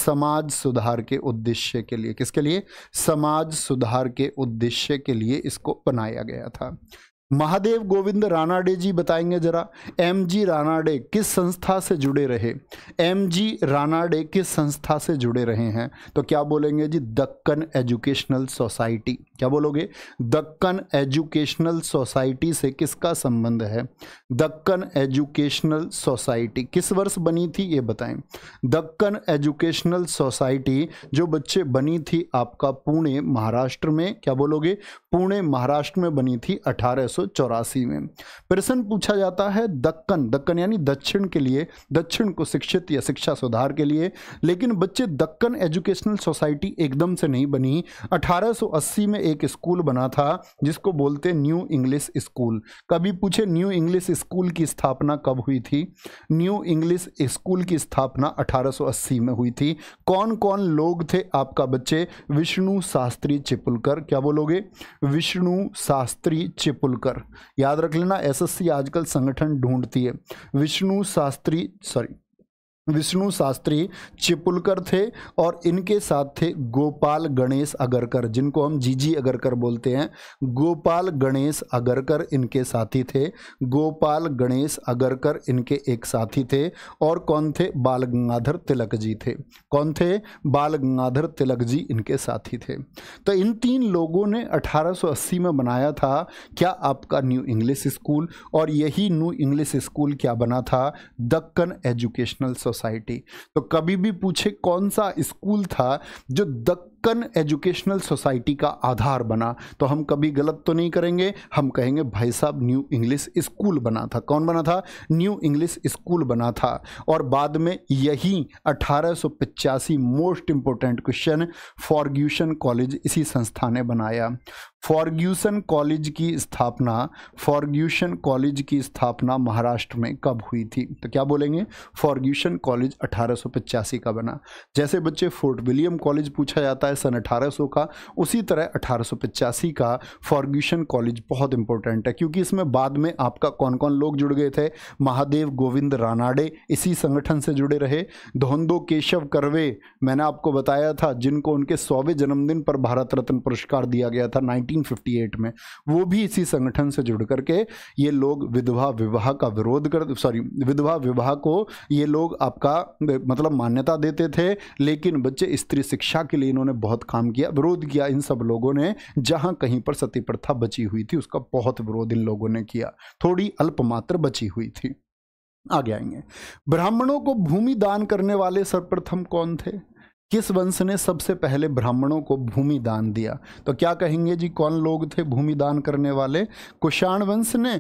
समाज सुधार के उद्देश्य के लिए किसके लिए समाज सुधार के उद्देश्य के लिए इसको बनाया गया था महादेव गोविंद रानाडे जी बताएंगे जरा एम जी रानाडे किस संस्था से जुड़े रहे एम जी रानाडे किस संस्था से जुड़े रहे हैं तो क्या बोलेंगे जी दक्कन एजुकेशनल सोसाइटी क्या बोलोगे दक्कन एजुकेशनल सोसाइटी से किसका संबंध है दक्कन एजुकेशनल सोसाइटी किस वर्ष बनी थी ये बताएं दक्कन एजुकेशनल सोसाइटी जो बच्चे बनी थी आपका पुणे महाराष्ट्र में क्या बोलोगे पुणे महाराष्ट्र में बनी थी अठारह में प्रश्न पूछा जाता है दक्कन दक्कन यानी दक्षिण के लिए दक्षिण को शिक्षित या शिक्षा सुधार के लिए लेकिन बच्चे दक्कन एजुकेशनल सोसाइटी एकदम से नहीं बनी 1880 में एक स्कूल बना था जिसको बोलते न्यू इंग्लिश स्कूल कभी पूछे न्यू इंग्लिश स्कूल की स्थापना कब हुई थी न्यू इंग्लिश स्कूल की स्थापना अठारह में हुई थी कौन कौन लोग थे आपका बच्चे विष्णु शास्त्री चिपुलकर क्या बोलोगे विष्णु शास्त्री चिपुलकर कर याद रख लेना एसएससी आजकल संगठन ढूंढती है विष्णु शास्त्री सॉरी विष्णु शास्त्री चिपुलकर थे और इनके साथ थे गोपाल गणेश अगरकर जिनको हम जीजी अगरकर बोलते हैं गोपाल गणेश अगरकर इनके साथी थे गोपाल गणेश अगरकर इनके एक साथी थे और कौन थे बाल गंगाधर तिलक जी थे कौन थे बाल गंगाधर तिलक जी इनके साथी थे तो इन तीन लोगों ने 1880 में बनाया था क्या आपका न्यू इंग्लिश स्कूल और यही न्यू इंग्लिश स्कूल क्या बना था दक्कन एजुकेशनल सोसाइटी सोसाइटी तो कभी भी पूछे कौन सा स्कूल था जो दक्कन एजुकेशनल सोसाइटी का आधार बना तो हम कभी गलत तो नहीं करेंगे हम कहेंगे भाई साहब न्यू इंग्लिश स्कूल बना था कौन बना था न्यू इंग्लिश स्कूल बना था और बाद में यही अठारह most important question Fergusson college इसी संस्था ने बनाया फॉर्ग्यूसन कॉलेज की स्थापना फॉर्ग्यूशन कॉलेज की स्थापना महाराष्ट्र में कब हुई थी तो क्या बोलेंगे फॉर्ग्यूशन कॉलेज अठारह का बना जैसे बच्चे फोर्ट विलियम कॉलेज पूछा जाता है सन 1800 का उसी तरह अठारह का फॉर्ग्यूशन कॉलेज बहुत इंपॉर्टेंट है क्योंकि इसमें बाद में आपका कौन कौन लोग जुड़ गए थे महादेव गोविंद रानाडे इसी संगठन से जुड़े रहे धोंदो केशव करवे मैंने आपको बताया था जिनको उनके सौवें जन्मदिन पर भारत रत्न पुरस्कार दिया गया था नाइनटीन 1958 में वो भी इसी संगठन से जुड़ करके ये लोग विधवा विवाह का विरोध कर सॉरी विधवा विवाह को ये लोग आपका मतलब मान्यता देते थे लेकिन बच्चे स्त्री शिक्षा के लिए इन्होंने बहुत काम किया विरोध किया इन सब लोगों ने जहाँ कहीं पर सती प्रथा बची हुई थी उसका बहुत विरोध इन लोगों ने किया थोड़ी अल्पमात्र बची हुई थी आगे आएंगे ब्राह्मणों को भूमि दान करने वाले सर्वप्रथम कौन थे किस वंश ने सबसे पहले ब्राह्मणों को भूमि दान दिया तो क्या कहेंगे जी कौन लोग थे भूमि दान करने वाले कुषाण वंश ने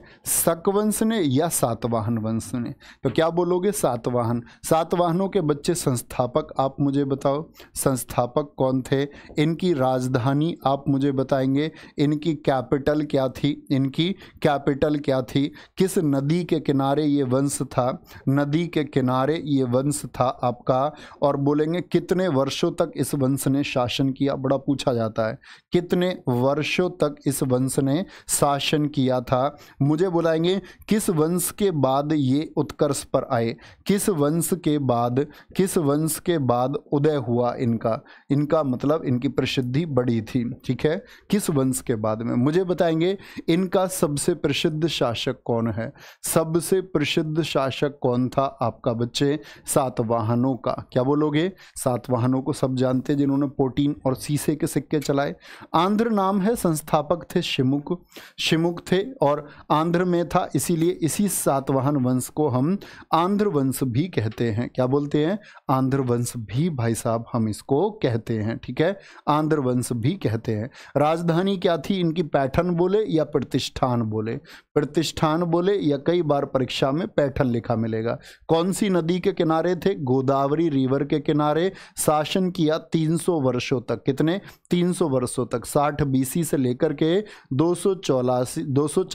वंश ने या सातवाहन वंश ने तो क्या बोलोगे सातवाहन सातवाहनों के बच्चे संस्थापक आप मुझे बताओ संस्थापक कौन थे इनकी राजधानी आप मुझे बताएंगे इनकी कैपिटल क्या थी इनकी कैपिटल क्या थी किस नदी के किनारे ये वंश था नदी के किनारे ये वंश था आपका और बोलेंगे कितने वंश वर्षों तक इस वंश ने शासन किया बड़ा पूछा जाता है कितने वर्षों तक इस वंश ने शासन किया था मुझे बुलाएंगे किस वंश के बाद ये उत्कर्ष पर आए किस वंश के बाद किस वंश के बाद उदय हुआ इनका इनका मतलब इनकी प्रसिद्धि बड़ी थी ठीक है किस वंश के बाद में मुझे बताएंगे इनका सबसे प्रसिद्ध शासक कौन है सबसे प्रसिद्ध शासक कौन था आपका बच्चे सातवाहनों का क्या बोलोगे सातवाहन किसानों को सब जानते जिन्होंने पोटीन और सीसे के सिक्के चलाए आंध्र नाम है संस्थापक थे शिमुक शिमुक थे और आंध्र में था इसीलिए इसी सातवाहन वंश को हम आंध्र वंश भी कहते हैं क्या बोलते हैं आंध्र वंश भी भाई साहब हम इसको कहते हैं ठीक है आंध्र वंश भी कहते हैं राजधानी क्या थी इनकी पैठन बोले या प्रतिष्ठान बोले प्रतिष्ठान बोले या कई बार परीक्षा में पैठन लिखा मिलेगा कौन सी नदी के किनारे थे गोदावरी रिवर के किनारे सा शासन किया 300 वर्षों तक कितने 300 वर्षों तक 60 बीसी से लेकर के दो सौ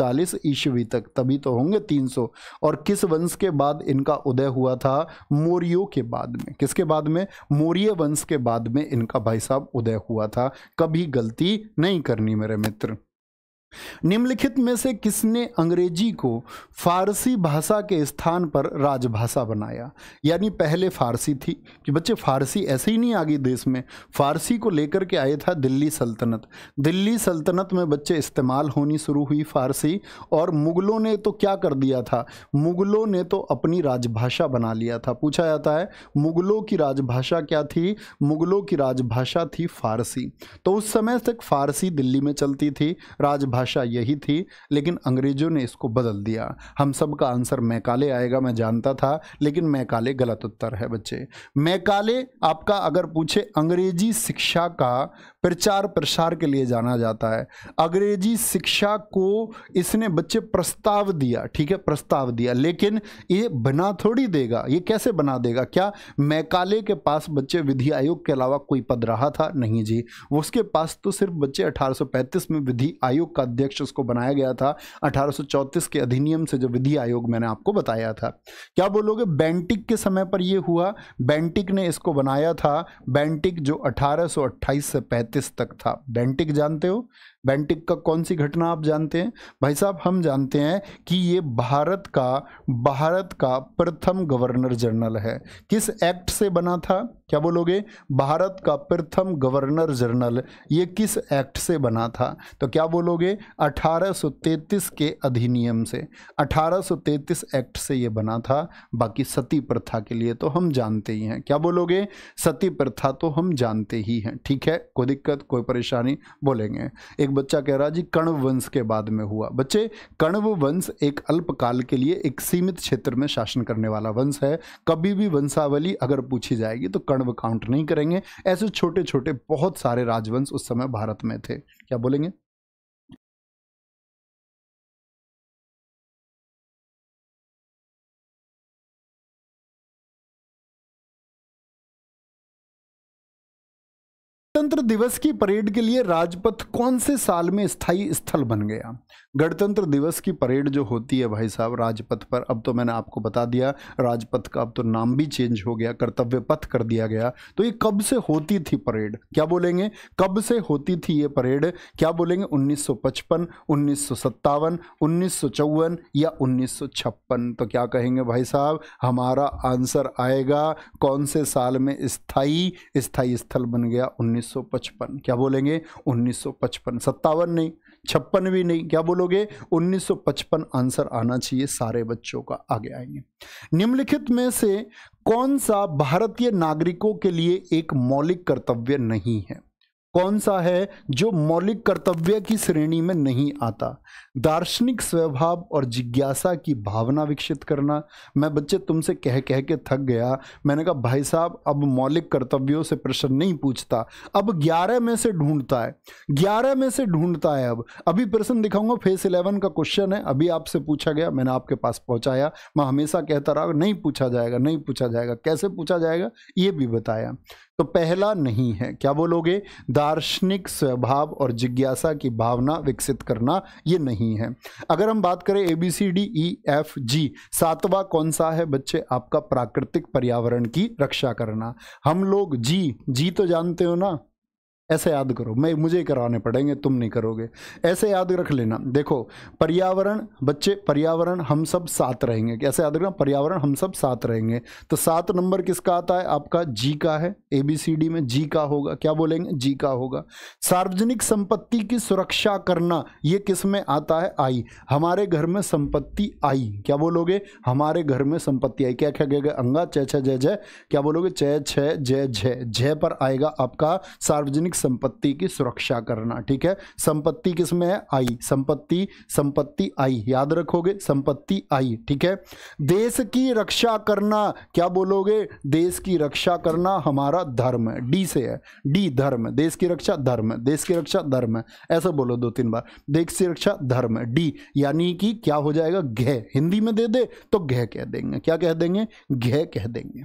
ईस्वी तक तभी तो होंगे 300 और किस वंश के बाद इनका उदय हुआ था मौर्यों के बाद में किसके बाद में मौर्य वंश के बाद में इनका भाई साहब उदय हुआ था कभी गलती नहीं करनी मेरे मित्र निम्नलिखित में से किसने अंग्रेजी को फारसी भाषा के स्थान पर राजभाषा बनाया यानी पहले फारसी थी कि बच्चे फारसी ऐसे ही नहीं आ गई देश में फारसी को लेकर के आए था दिल्ली सल्तनत दिल्ली सल्तनत में बच्चे इस्तेमाल होनी शुरू हुई फारसी और मुग़लों ने तो क्या कर दिया था मुग़लों ने तो अपनी राजभाषा बना लिया था पूछा जाता है मुग़लों की राजभाषा क्या थी मुग़लों की राजभाषा थी फारसी तो उस समय तक फारसी दिल्ली में चलती थी राजभाषा भाषा यही थी लेकिन अंग्रेजों ने इसको बदल दिया हम सब का आंसर मैकाले आएगा मैं जानता था लेकिन मैकाले गलत उत्तर है बच्चे मैकाले आपका अगर पूछे अंग्रेजी शिक्षा का प्रचार प्रसार के लिए जाना जाता है अंग्रेजी शिक्षा को इसने बच्चे प्रस्ताव दिया ठीक है प्रस्ताव दिया लेकिन ये बना थोड़ी देगा ये कैसे बना देगा क्या मैकाले के पास बच्चे विधि आयोग के अलावा कोई पद रहा था नहीं जी उसके पास तो सिर्फ बच्चे 1835 में विधि आयोग का अध्यक्ष उसको बनाया गया था 1834 के अधिनियम से जो विधि आयोग मैंने आपको बताया था क्या बोलोगे बैंटिक के समय पर यह हुआ बैंटिक ने इसको बनाया था बैंटिक जो अठारह से पैंतीस तक था बैंटिक जानते हो बैंटिक का कौन सी घटना आप जानते हैं भाई साहब हम जानते हैं कि ये भारत का भारत का प्रथम गवर्नर जनरल है किस एक्ट से बना था क्या बोलोगे भारत का प्रथम गवर्नर जनरल ये किस एक्ट से बना था तो क्या बोलोगे 1833 के अधिनियम से 1833 एक्ट से ये बना था बाकी सती प्रथा के लिए तो हम जानते ही हैं क्या बोलोगे सती प्रथा तो हम जानते ही हैं ठीक है कोई दिक्कत कोई परेशानी बोलेंगे एक बच्चा कह रहा जी कण्व वंश के बाद में हुआ बच्चे कण्व वंश एक अल्पकाल के लिए एक सीमित क्षेत्र में शासन करने वाला वंश है कभी भी वंशावली अगर पूछी जाएगी तो कण्व काउंट नहीं करेंगे ऐसे छोटे छोटे बहुत सारे राजवंश उस समय भारत में थे क्या बोलेंगे गणतंत्र दिवस की परेड के लिए राजपथ कौन से साल में स्थायी स्थल बन गया गणतंत्र दिवस की परेड जो होती है भाई साहब राजपथ पर अब तो मैंने आपको बता दिया राजपथ का अब तो नाम भी चेंज हो गया कर्तव्य पथ कर दिया गया तो ये कब से होती थी परेड क्या बोलेंगे कब से होती थी ये परेड क्या बोलेंगे 1955, उन्नीस सौ या उन्नीस तो क्या कहेंगे भाई साहब हमारा आंसर आएगा कौन से साल में स्थाई स्थाई स्थल बन गया उन्नीस क्या बोलेंगे पचपन सत्तावन नहीं छप्पन भी नहीं क्या बोलोगे 1955 आंसर आना चाहिए सारे बच्चों का आगे आएंगे निम्नलिखित में से कौन सा भारतीय नागरिकों के लिए एक मौलिक कर्तव्य नहीं है कौन सा है जो मौलिक कर्तव्य की श्रेणी में नहीं आता दार्शनिक स्वभाव और जिज्ञासा की भावना विकसित करना मैं बच्चे तुमसे कह कह के थक गया मैंने कहा भाई साहब अब मौलिक कर्तव्यों से प्रश्न नहीं पूछता अब ग्यारह में से ढूंढता है ग्यारह में से ढूंढता है अब अभी प्रश्न दिखाऊंगा फेस इलेवन का क्वेश्चन है अभी आपसे पूछा गया मैंने आपके पास पहुंचाया मैं हमेशा कहता रहा नहीं पूछा जाएगा नहीं पूछा जाएगा कैसे पूछा जाएगा ये भी बताया तो पहला नहीं है क्या बोलोगे दार्शनिक स्वभाव और जिज्ञासा की भावना विकसित करना ये नहीं है अगर हम बात करें A B C D E F G सातवा कौन सा है बच्चे आपका प्राकृतिक पर्यावरण की रक्षा करना हम लोग जी जी तो जानते हो ना ऐसे याद करो मैं मुझे कराने पड़ेंगे तुम नहीं करोगे ऐसे याद रख लेना देखो पर्यावरण बच्चे पर्यावरण हम सब साथ रहेंगे कैसे याद रखना पर्यावरण हम सब साथ रहेंगे तो सात नंबर किसका आता है आपका जी का है ए बी सी डी में जी का होगा क्या बोलेंगे जी का होगा सार्वजनिक संपत्ति की सुरक्षा करना ये किस में आता है आई हमारे घर में संपत्ति आई क्या बोलोगे हमारे घर में संपत्ति आई क्या क्या गए अंगा चय छय जय जय क्या बोलोगे चय छय जय जय जय पर आएगा आपका सार्वजनिक संपत्ति की सुरक्षा करना ठीक है संपत्ति किसमें है आई संपत्ति संपत्ति आई याद रखोगे संपत्ति आई ठीक है देश की रक्षा करना क्या बोलोगे देश की रक्षा करना हमारा धर्म है डी से है डी धर्म देश की रक्षा धर्म देश की रक्षा धर्म ऐसा बोलो दो तीन बार देश की रक्षा धर्म डी यानी कि क्या हो जाएगा घ हिंदी में दे दे तो घ कह देंगे क्या कह देंगे घ कह देंगे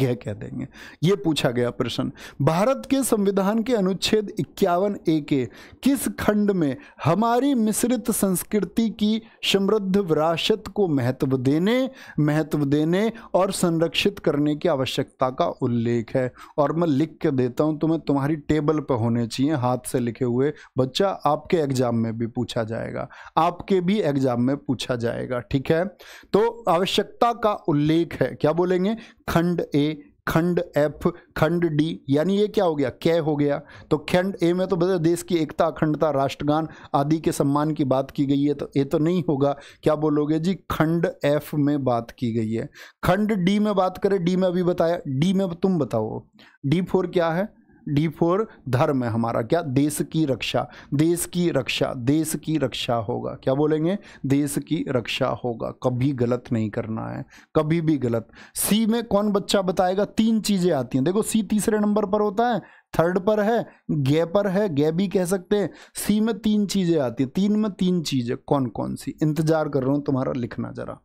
यह कह देंगे ये पूछा गया प्रश्न भारत के संविधान के अनुच्छेद इक्यावन ए के किस खंड में हमारी मिश्रित संस्कृति की समृद्ध विरासत को महत्व देने महत्व देने और संरक्षित करने की आवश्यकता का उल्लेख है और मैं लिख के देता हूँ तुम्हें तुम्हारी टेबल पर होने चाहिए हाथ से लिखे हुए बच्चा आपके एग्जाम में भी पूछा जाएगा आपके भी एग्जाम में पूछा जाएगा ठीक है तो आवश्यकता का उल्लेख है क्या बोलेंगे खंड ए खंड एफ खंड डी यानी ये क्या हो गया कै हो गया तो खंड ए में तो बता देश की एकता अखंडता राष्ट्रगान आदि के सम्मान की बात की गई है तो ये तो नहीं होगा क्या बोलोगे जी खंड एफ में बात की गई है खंड डी में बात करें डी में अभी बताया डी में तुम बताओ डी फोर क्या है डी फोर धर्म है हमारा क्या देश की रक्षा देश की रक्षा देश की रक्षा होगा क्या बोलेंगे देश की रक्षा होगा कभी गलत नहीं करना है कभी भी गलत सी में कौन बच्चा बताएगा तीन चीज़ें आती हैं देखो सी तीसरे नंबर पर होता है थर्ड पर है गे पर है गे भी कह सकते हैं सी में तीन चीज़ें आती हैं तीन में तीन चीज़ें कौन कौन सी इंतजार कर रहा हूं तुम्हारा लिखना जरा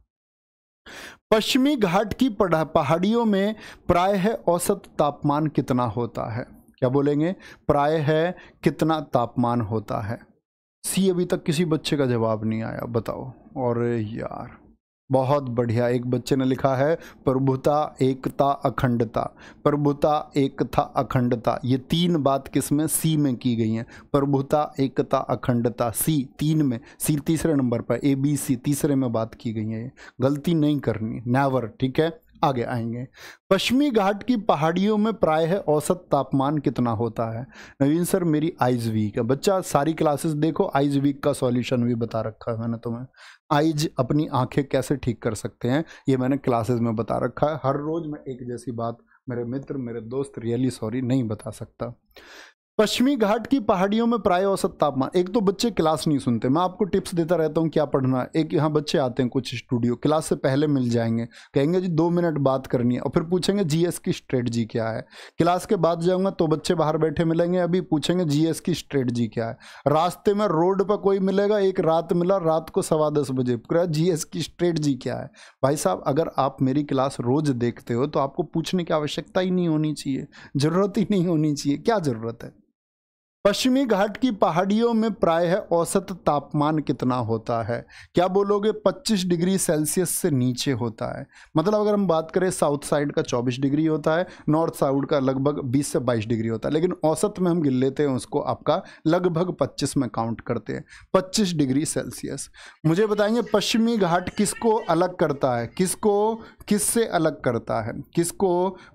पश्चिमी घाट की पहाड़ियों में प्रायः औसत तापमान कितना होता है क्या बोलेंगे प्राय है कितना तापमान होता है सी अभी तक किसी बच्चे का जवाब नहीं आया बताओ और यार बहुत बढ़िया एक बच्चे ने लिखा है प्रभुता एकता अखंडता प्रभुता एकता अखंडता ये तीन बात किस में सी में की गई हैं प्रभुता एकता अखंडता सी तीन में सी तीसरे नंबर पर ए बी सी तीसरे में बात की गई है ये गलती नहीं करनी नेवर ठीक है आगे आएंगे पश्चिमी घाट की पहाड़ियों में प्राय है औसत तापमान कितना होता है नवीन सर मेरी आइज वीक है बच्चा सारी क्लासेस देखो आइज वीक का सॉल्यूशन भी बता रखा है मैंने तुम्हें आइज अपनी आंखें कैसे ठीक कर सकते हैं ये मैंने क्लासेस में बता रखा है हर रोज़ मैं एक जैसी बात मेरे मित्र मेरे दोस्त रियली सॉरी नहीं बता सकता पश्चिमी घाट की पहाड़ियों में प्राय औसत तापमान एक तो बच्चे क्लास नहीं सुनते मैं आपको टिप्स देता रहता हूँ क्या पढ़ना एक यहाँ बच्चे आते हैं कुछ स्टूडियो क्लास से पहले मिल जाएंगे कहेंगे जी दो मिनट बात करनी है और फिर पूछेंगे जीएस की स्ट्रेटजी क्या है क्लास के बाद जाऊँगा तो बच्चे बाहर बैठे मिलेंगे अभी पूछेंगे जीएस की स्ट्रेटजी क्या है रास्ते में रोड पर कोई मिलेगा एक रात मिला रात को सवा दस बजे पूरा जीएस की स्ट्रेटजी क्या है भाई साहब अगर आप मेरी क्लास रोज देखते हो तो आपको पूछने की आवश्यकता ही नहीं होनी चाहिए ज़रूरत ही नहीं होनी चाहिए क्या ज़रूरत है पश्चिमी घाट की पहाड़ियों में प्रायः औसत तापमान कितना होता है क्या बोलोगे 25 डिग्री सेल्सियस से नीचे होता है मतलब अगर हम बात करें साउथ साइड का 24 डिग्री होता है नॉर्थ साउथ का लगभग 20 से 22 डिग्री होता है लेकिन औसत में हम गिन लेते हैं उसको आपका लगभग 25 में काउंट करते हैं 25 डिग्री सेल्सियस मुझे बताएंगे पश्चिमी घाट किसको अलग करता है किसको किससे अलग करता है किसको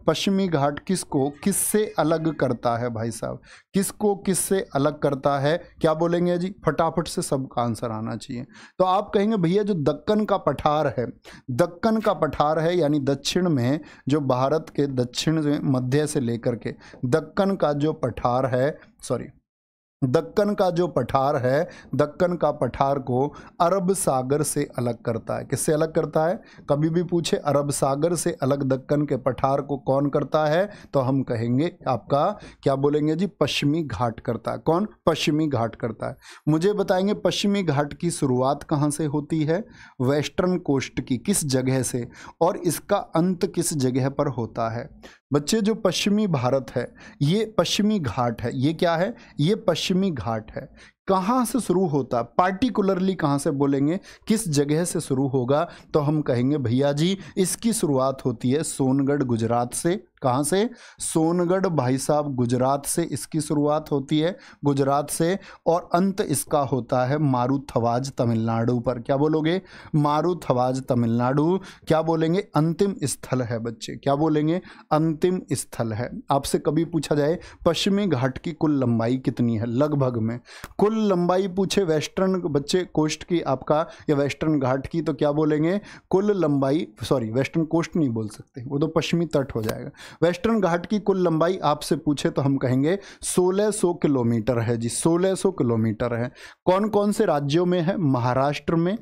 पश्चिमी घाट किसको किससे अलग करता है भाई साहब किसको किससे अलग करता है क्या बोलेंगे जी फटाफट से सबका आंसर आना चाहिए तो आप कहेंगे भैया जो दक्कन का पठार है दक्कन का पठार है यानी दक्षिण में जो भारत के दक्षिण मध्य से लेकर के दक्कन का जो पठार है सॉरी दक्कन का जो पठार है दक्कन का पठार को अरब सागर से अलग करता है किससे अलग करता है कभी भी पूछे अरब सागर से अलग दक्कन के पठार को कौन करता है तो हम कहेंगे आपका क्या बोलेंगे जी पश्चिमी घाट करता है कौन पश्चिमी घाट करता है मुझे बताएंगे पश्चिमी घाट की शुरुआत कहाँ से होती है वेस्टर्न कोस्ट की किस जगह से और इसका अंत किस जगह पर होता है बच्चे जो पश्चिमी भारत है ये पश्चिमी घाट है ये क्या है ये पश्चिमी घाट है कहाँ से शुरू होता पार्टिकुलरली कहाँ से बोलेंगे किस जगह से शुरू होगा तो हम कहेंगे भैया जी इसकी शुरुआत होती है सोनगढ़ गुजरात से कहाँ से सोनगढ़ भाई साहब गुजरात से इसकी शुरुआत होती है गुजरात से और अंत इसका होता है थवाज तमिलनाडु पर क्या बोलोगे थवाज तमिलनाडु क्या बोलेंगे अंतिम स्थल है बच्चे क्या बोलेंगे अंतिम स्थल है आपसे कभी पूछा जाए पश्चिमी घाट की कुल लंबाई कितनी है लगभग में कुल लंबाई पूछे वेस्टर्न बच्चे कोस्ट की आपका या वेस्टर्न घाट की तो क्या बोलेंगे कुल लंबाई सॉरी वेस्टर्न कोस्ट नहीं बोल सकते वो तो पश्चिमी तट हो जाएगा वेस्टर्न घाट की कुल लंबाई आपसे पूछे तो हम कहेंगे 1600 किलोमीटर है जी 1600 किलोमीटर है कौन कौन से राज्यों में है महाराष्ट्र में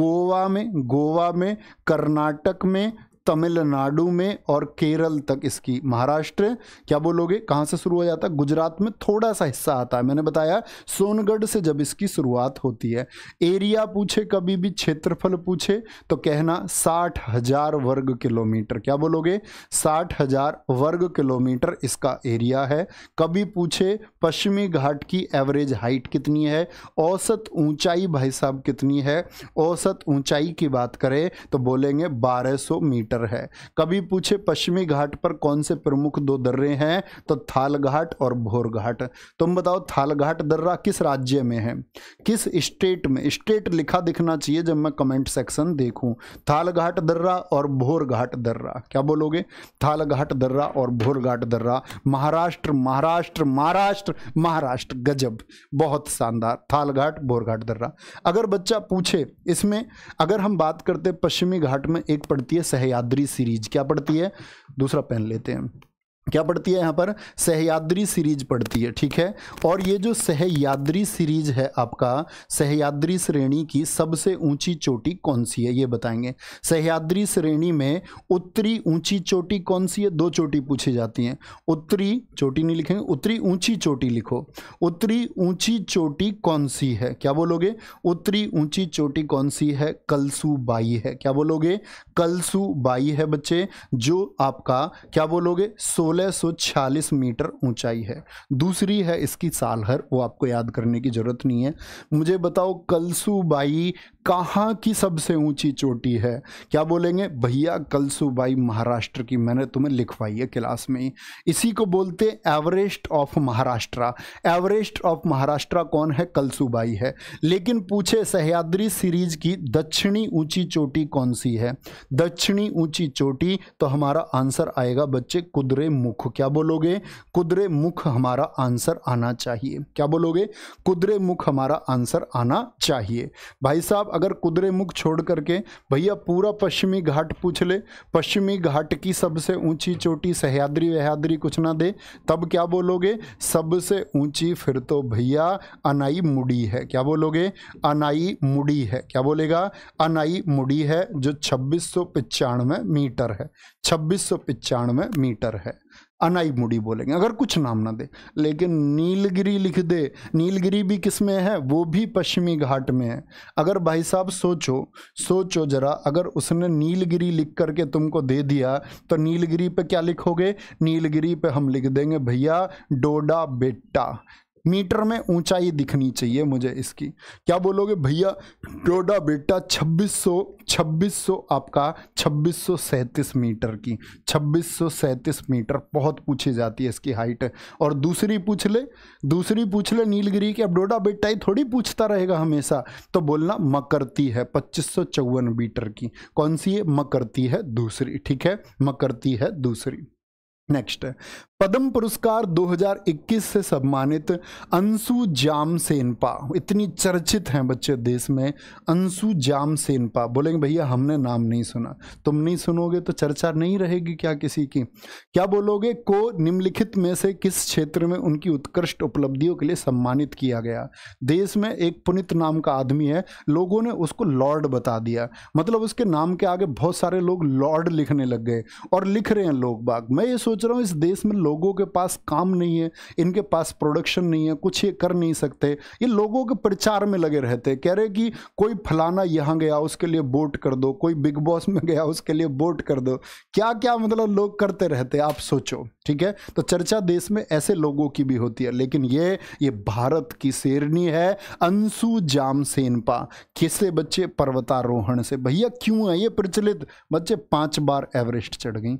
गोवा में गोवा में कर्नाटक में तमिलनाडु में और केरल तक इसकी महाराष्ट्र क्या बोलोगे कहाँ से शुरू हो जाता है गुजरात में थोड़ा सा हिस्सा आता है मैंने बताया सोनगढ़ से जब इसकी शुरुआत होती है एरिया पूछे कभी भी क्षेत्रफल पूछे तो कहना साठ हजार वर्ग किलोमीटर क्या बोलोगे साठ हजार वर्ग किलोमीटर इसका एरिया है कभी पूछे पश्चिमी घाट की एवरेज हाइट कितनी है औसत ऊंचाई भाई साहब कितनी है औसत ऊंचाई की बात करें तो बोलेंगे बारह मीटर मीटर है कभी पूछे पश्चिमी घाट पर कौन से प्रमुख दो दर्रे हैं तो थाल घाट और भोर घाट तुम तो बताओ थाल घाट दर्रा किस राज्य में है किस स्टेट में स्टेट लिखा दिखना चाहिए जब मैं कमेंट सेक्शन देखूं थाल घाट दर्रा और भोर घाट दर्रा क्या बोलोगे थाल घाट दर्रा और भोर घाट दर्रा महाराष्ट्र महाराष्ट्र महाराष्ट्र महाराष्ट्र गजब बहुत शानदार थाल घाट भोर घाट दर्रा अगर बच्चा पूछे इसमें अगर हम बात करते पश्चिमी घाट में एक पड़ती है सहयाद सह्याद्री सीरीज क्या पड़ती है दूसरा पेन लेते हैं क्या पड़ती है यहाँ पर सहयाद्री सीरीज पड़ती है ठीक है और ये जो सहयाद्री सीरीज है आपका सहयाद्री श्रेणी की सबसे ऊंची चोटी कौन सी है ये बताएंगे सहयाद्री श्रेणी में उत्तरी ऊंची चोटी कौन सी है दो चोटी पूछी जाती हैं उत्तरी चोटी नहीं लिखेंगे उत्तरी ऊंची चोटी लिखो उत्तरी ऊंची चोटी कौन सी है क्या बोलोगे उत्तरी ऊंची चोटी कौन सी है बाई है क्या बोलोगे बाई है बच्चे जो आपका क्या बोलोगे सोलह 1646 मीटर ऊंचाई है दूसरी है इसकी सालहर वो आपको याद करने की ज़रूरत नहीं है मुझे बताओ कलसूबाई कहाँ की सबसे ऊंची चोटी है क्या बोलेंगे भैया सुबाई महाराष्ट्र की मैंने तुम्हें लिखवाई है क्लास में ही इसी को बोलते Everest of Maharashtra Everest of Maharashtra कौन है सुबाई है लेकिन पूछे सहयाद्री सीरीज की दक्षिणी ऊंची चोटी कौन सी है दक्षिणी ऊंची चोटी तो हमारा आंसर आएगा बच्चे कुदरे मुख क्या बोलोगे कुदरे मुख हमारा आंसर आना चाहिए क्या बोलोगे कुदरे मुख हमारा आंसर आना चाहिए भाई साहब अगर कुदरे मुख छोड़ करके भैया पूरा पश्चिमी घाट पूछ ले पश्चिमी घाट की सबसे ऊंची चोटी सहयाद्री वहयाद्री कुछ ना दे तब क्या बोलोगे सबसे ऊंची फिर तो भैया अनाई मुड़ी है क्या बोलोगे अनाई मुड़ी है क्या बोलेगा अनाई मुड़ी है जो छब्बीस मीटर है छब्बीस मीटर है अनाई मुड़ी बोलेंगे अगर कुछ नाम ना दे लेकिन नीलगिरी लिख दे नीलगिरी भी किस में है वो भी पश्चिमी घाट में है अगर भाई साहब सोचो सोचो जरा अगर उसने नीलगिरी लिख करके तुमको दे दिया तो नीलगिरी पे क्या लिखोगे नीलगिरी पे हम लिख देंगे भैया डोडा बेटा मीटर में ऊंचाई दिखनी चाहिए मुझे इसकी क्या बोलोगे भैया टोडा बेटा 2600 2600 आपका 2637 मीटर की 2637 मीटर बहुत पूछी जाती है इसकी हाइट और दूसरी पूछ ले दूसरी पूछ ले नीलगिरी की अब डोडा बेटा ही थोड़ी पूछता रहेगा हमेशा तो बोलना मकरती है पच्चीस मीटर की कौन सी है मकरती है दूसरी ठीक है मकरती है दूसरी नेक्स्ट पद्म पुरस्कार 2021 से सम्मानित अंशु जाम सेनपा इतनी चर्चित हैं बच्चे देश में अंशु जाम सेनपा बोलेंगे भैया हमने नाम नहीं सुना तुम नहीं सुनोगे तो चर्चा नहीं रहेगी क्या किसी की क्या बोलोगे को निम्नलिखित में से किस क्षेत्र में उनकी उत्कृष्ट उपलब्धियों के लिए सम्मानित किया गया देश में एक पुनित नाम का आदमी है लोगों ने उसको लॉर्ड बता दिया मतलब उसके नाम के आगे बहुत सारे लोग लॉर्ड लिखने लग गए और लिख रहे हैं लोग बाग मैं ये सोच रहा हूँ इस देश में लोगों के पास काम नहीं है इनके पास प्रोडक्शन नहीं है कुछ ये कर नहीं सकते ये लोगों के प्रचार में लगे रहते कह रहे कि कोई फलाना यहाँ गया उसके लिए वोट कर दो कोई बिग बॉस में गया उसके लिए वोट कर दो क्या क्या मतलब लोग करते रहते आप सोचो ठीक है तो चर्चा देश में ऐसे लोगों की भी होती है लेकिन ये ये भारत की शेरनी है अंशु जाम सेनपा किसे बच्चे पर्वतारोहण से भैया क्यों है ये प्रचलित बच्चे पांच बार एवरेस्ट चढ़ गई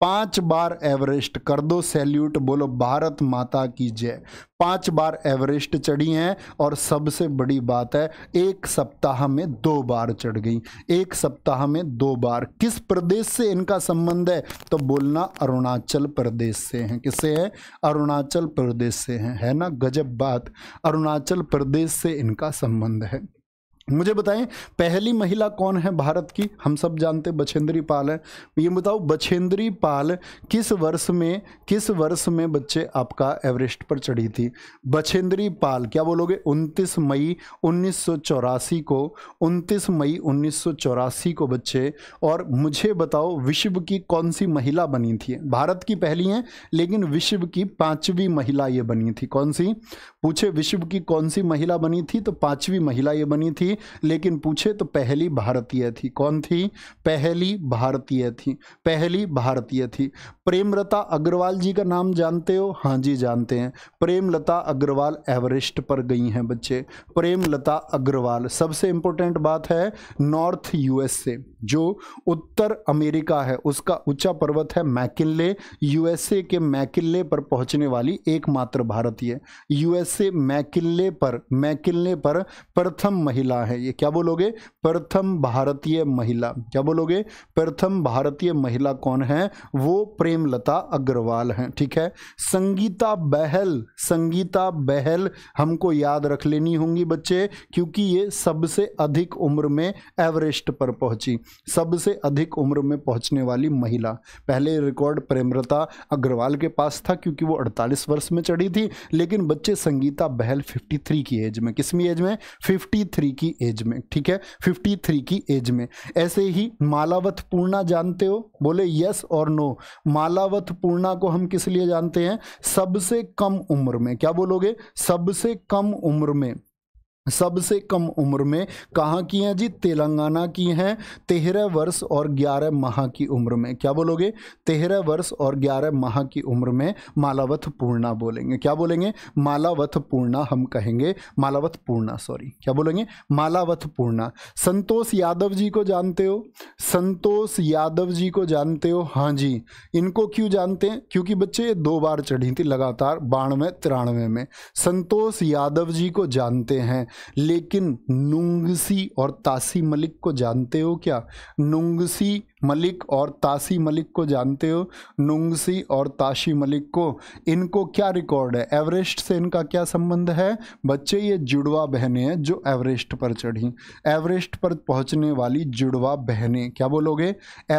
पांच बार एवरेस्ट कर दो सैल्यूट बोलो भारत माता की जय पांच बार एवरेस्ट चढ़ी हैं और सबसे बड़ी बात है एक सप्ताह में दो बार चढ़ गई एक सप्ताह में दो बार किस प्रदेश से इनका संबंध है तो बोलना अरुणाचल प्रदेश से हैं किससे हैं अरुणाचल प्रदेश से हैं है ना गजब बात अरुणाचल प्रदेश से इनका संबंध है मुझे बताएं पहली महिला कौन है भारत की हम सब जानते बछेंद्री पाल है ये बताओ बछेंद्री पाल किस वर्ष में किस वर्ष में बच्चे आपका एवरेस्ट पर चढ़ी थी बछेंद्री पाल क्या बोलोगे 29 मई उन्नीस को 29 मई उन्नीस को बच्चे और मुझे बताओ विश्व की कौन सी महिला बनी थी भारत की पहली है लेकिन विश्व की पाँचवीं महिला ये बनी थी कौन सी पूछे विश्व की कौन सी महिला बनी थी तो पाँचवीं महिला ये बनी थी थी लेकिन पूछे तो पहली भारतीय थी कौन थी पहली भारतीय थी पहली भारतीय थी प्रेमलता अग्रवाल जी का नाम जानते हो हाँ जी जानते हैं प्रेमलता अग्रवाल एवरेस्ट पर गई हैं बच्चे प्रेमलता अग्रवाल सबसे इंपॉर्टेंट बात है नॉर्थ यूएस से जो उत्तर अमेरिका है उसका ऊंचा पर्वत है मैकिनले यूएसए के मैकिनले पर पहुंचने वाली एकमात्र भारतीय यूएसए मैकिनले पर मैकिनले पर प्रथम महिला है ये क्या बोलोगे प्रथम भारतीय महिला क्या बोलोगे प्रथम भारतीय महिला कौन है वो प्रेमलता अग्रवाल हैं ठीक है संगीता बहल संगीता बहल हमको याद रख लेनी होंगी बच्चे क्योंकि ये सबसे अधिक उम्र में एवरेस्ट पर पहुंची सबसे अधिक उम्र में पहुंचने वाली महिला पहले रिकॉर्ड प्रेमरता अग्रवाल के पास था क्योंकि वो 48 वर्ष में चढ़ी थी लेकिन बच्चे संगीता बहल 53 की एज में किसमी एज में 53 की एज में ठीक है 53 की एज में ऐसे ही मालावत पूर्णा जानते हो बोले यस और नो मालावत पूर्णा को हम किस लिए जानते हैं सबसे कम उम्र में क्या बोलोगे सबसे कम उम्र में सबसे कम उम्र में कहाँ की हैं जी तेलंगाना की हैं तेरह वर्ष और ग्यारह माह की उम्र में क्या बोलोगे तेरह वर्ष और ग्यारह माह की उम्र में मालावत पूर्णा बोलेंगे क्या बोलेंगे मालावत पूर्णा हम कहेंगे मालावत पूर्णा सॉरी क्या बोलेंगे मालावत पूर्णा संतोष यादव जी को जानते हो संतोष यादव जी को जानते हो हाँ जी इनको क्यों जानते हैं क्योंकि बच्चे दो बार चढ़ी थी लगातार बानवे तिरानवे में संतोष यादव जी को जानते हैं लेकिन नुंगसी और तासी मलिक को जानते हो क्या नुंगसी मलिक और तासी मलिक को जानते हो नुंगसी और ताशी मलिक को इनको क्या रिकॉर्ड है एवरेस्ट से इनका क्या संबंध है बच्चे ये जुड़वा बहनें हैं जो एवरेस्ट पर चढ़ी एवरेस्ट पर पहुंचने वाली जुड़वा बहनें क्या बोलोगे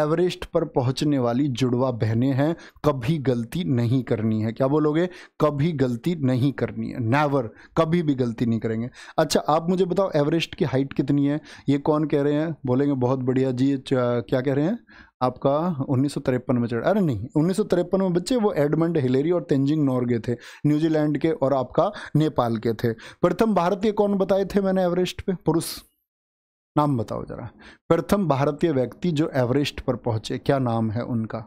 एवरेस्ट पर पहुंचने वाली जुड़वा बहनें हैं कभी गलती नहीं करनी है क्या बोलोगे कभी गलती नहीं करनी है नेवर कभी भी गलती नहीं करेंगे अच्छा आप मुझे बताओ एवरेस्ट की हाइट कितनी है ये कौन कह रहे हैं बोलेंगे बहुत बढ़िया जी क्या कह रहे हैं आपका उन्नीस में चढ़ा अरे नहीं उन्नीस में बच्चे वो एडमंड हिलेरी और तेंजिंग नॉर्गे थे न्यूजीलैंड के और आपका नेपाल के थे प्रथम भारतीय कौन बताए थे मैंने एवरेस्ट पे पुरुष नाम बताओ जरा प्रथम भारतीय व्यक्ति जो एवरेस्ट पर पहुंचे क्या नाम है उनका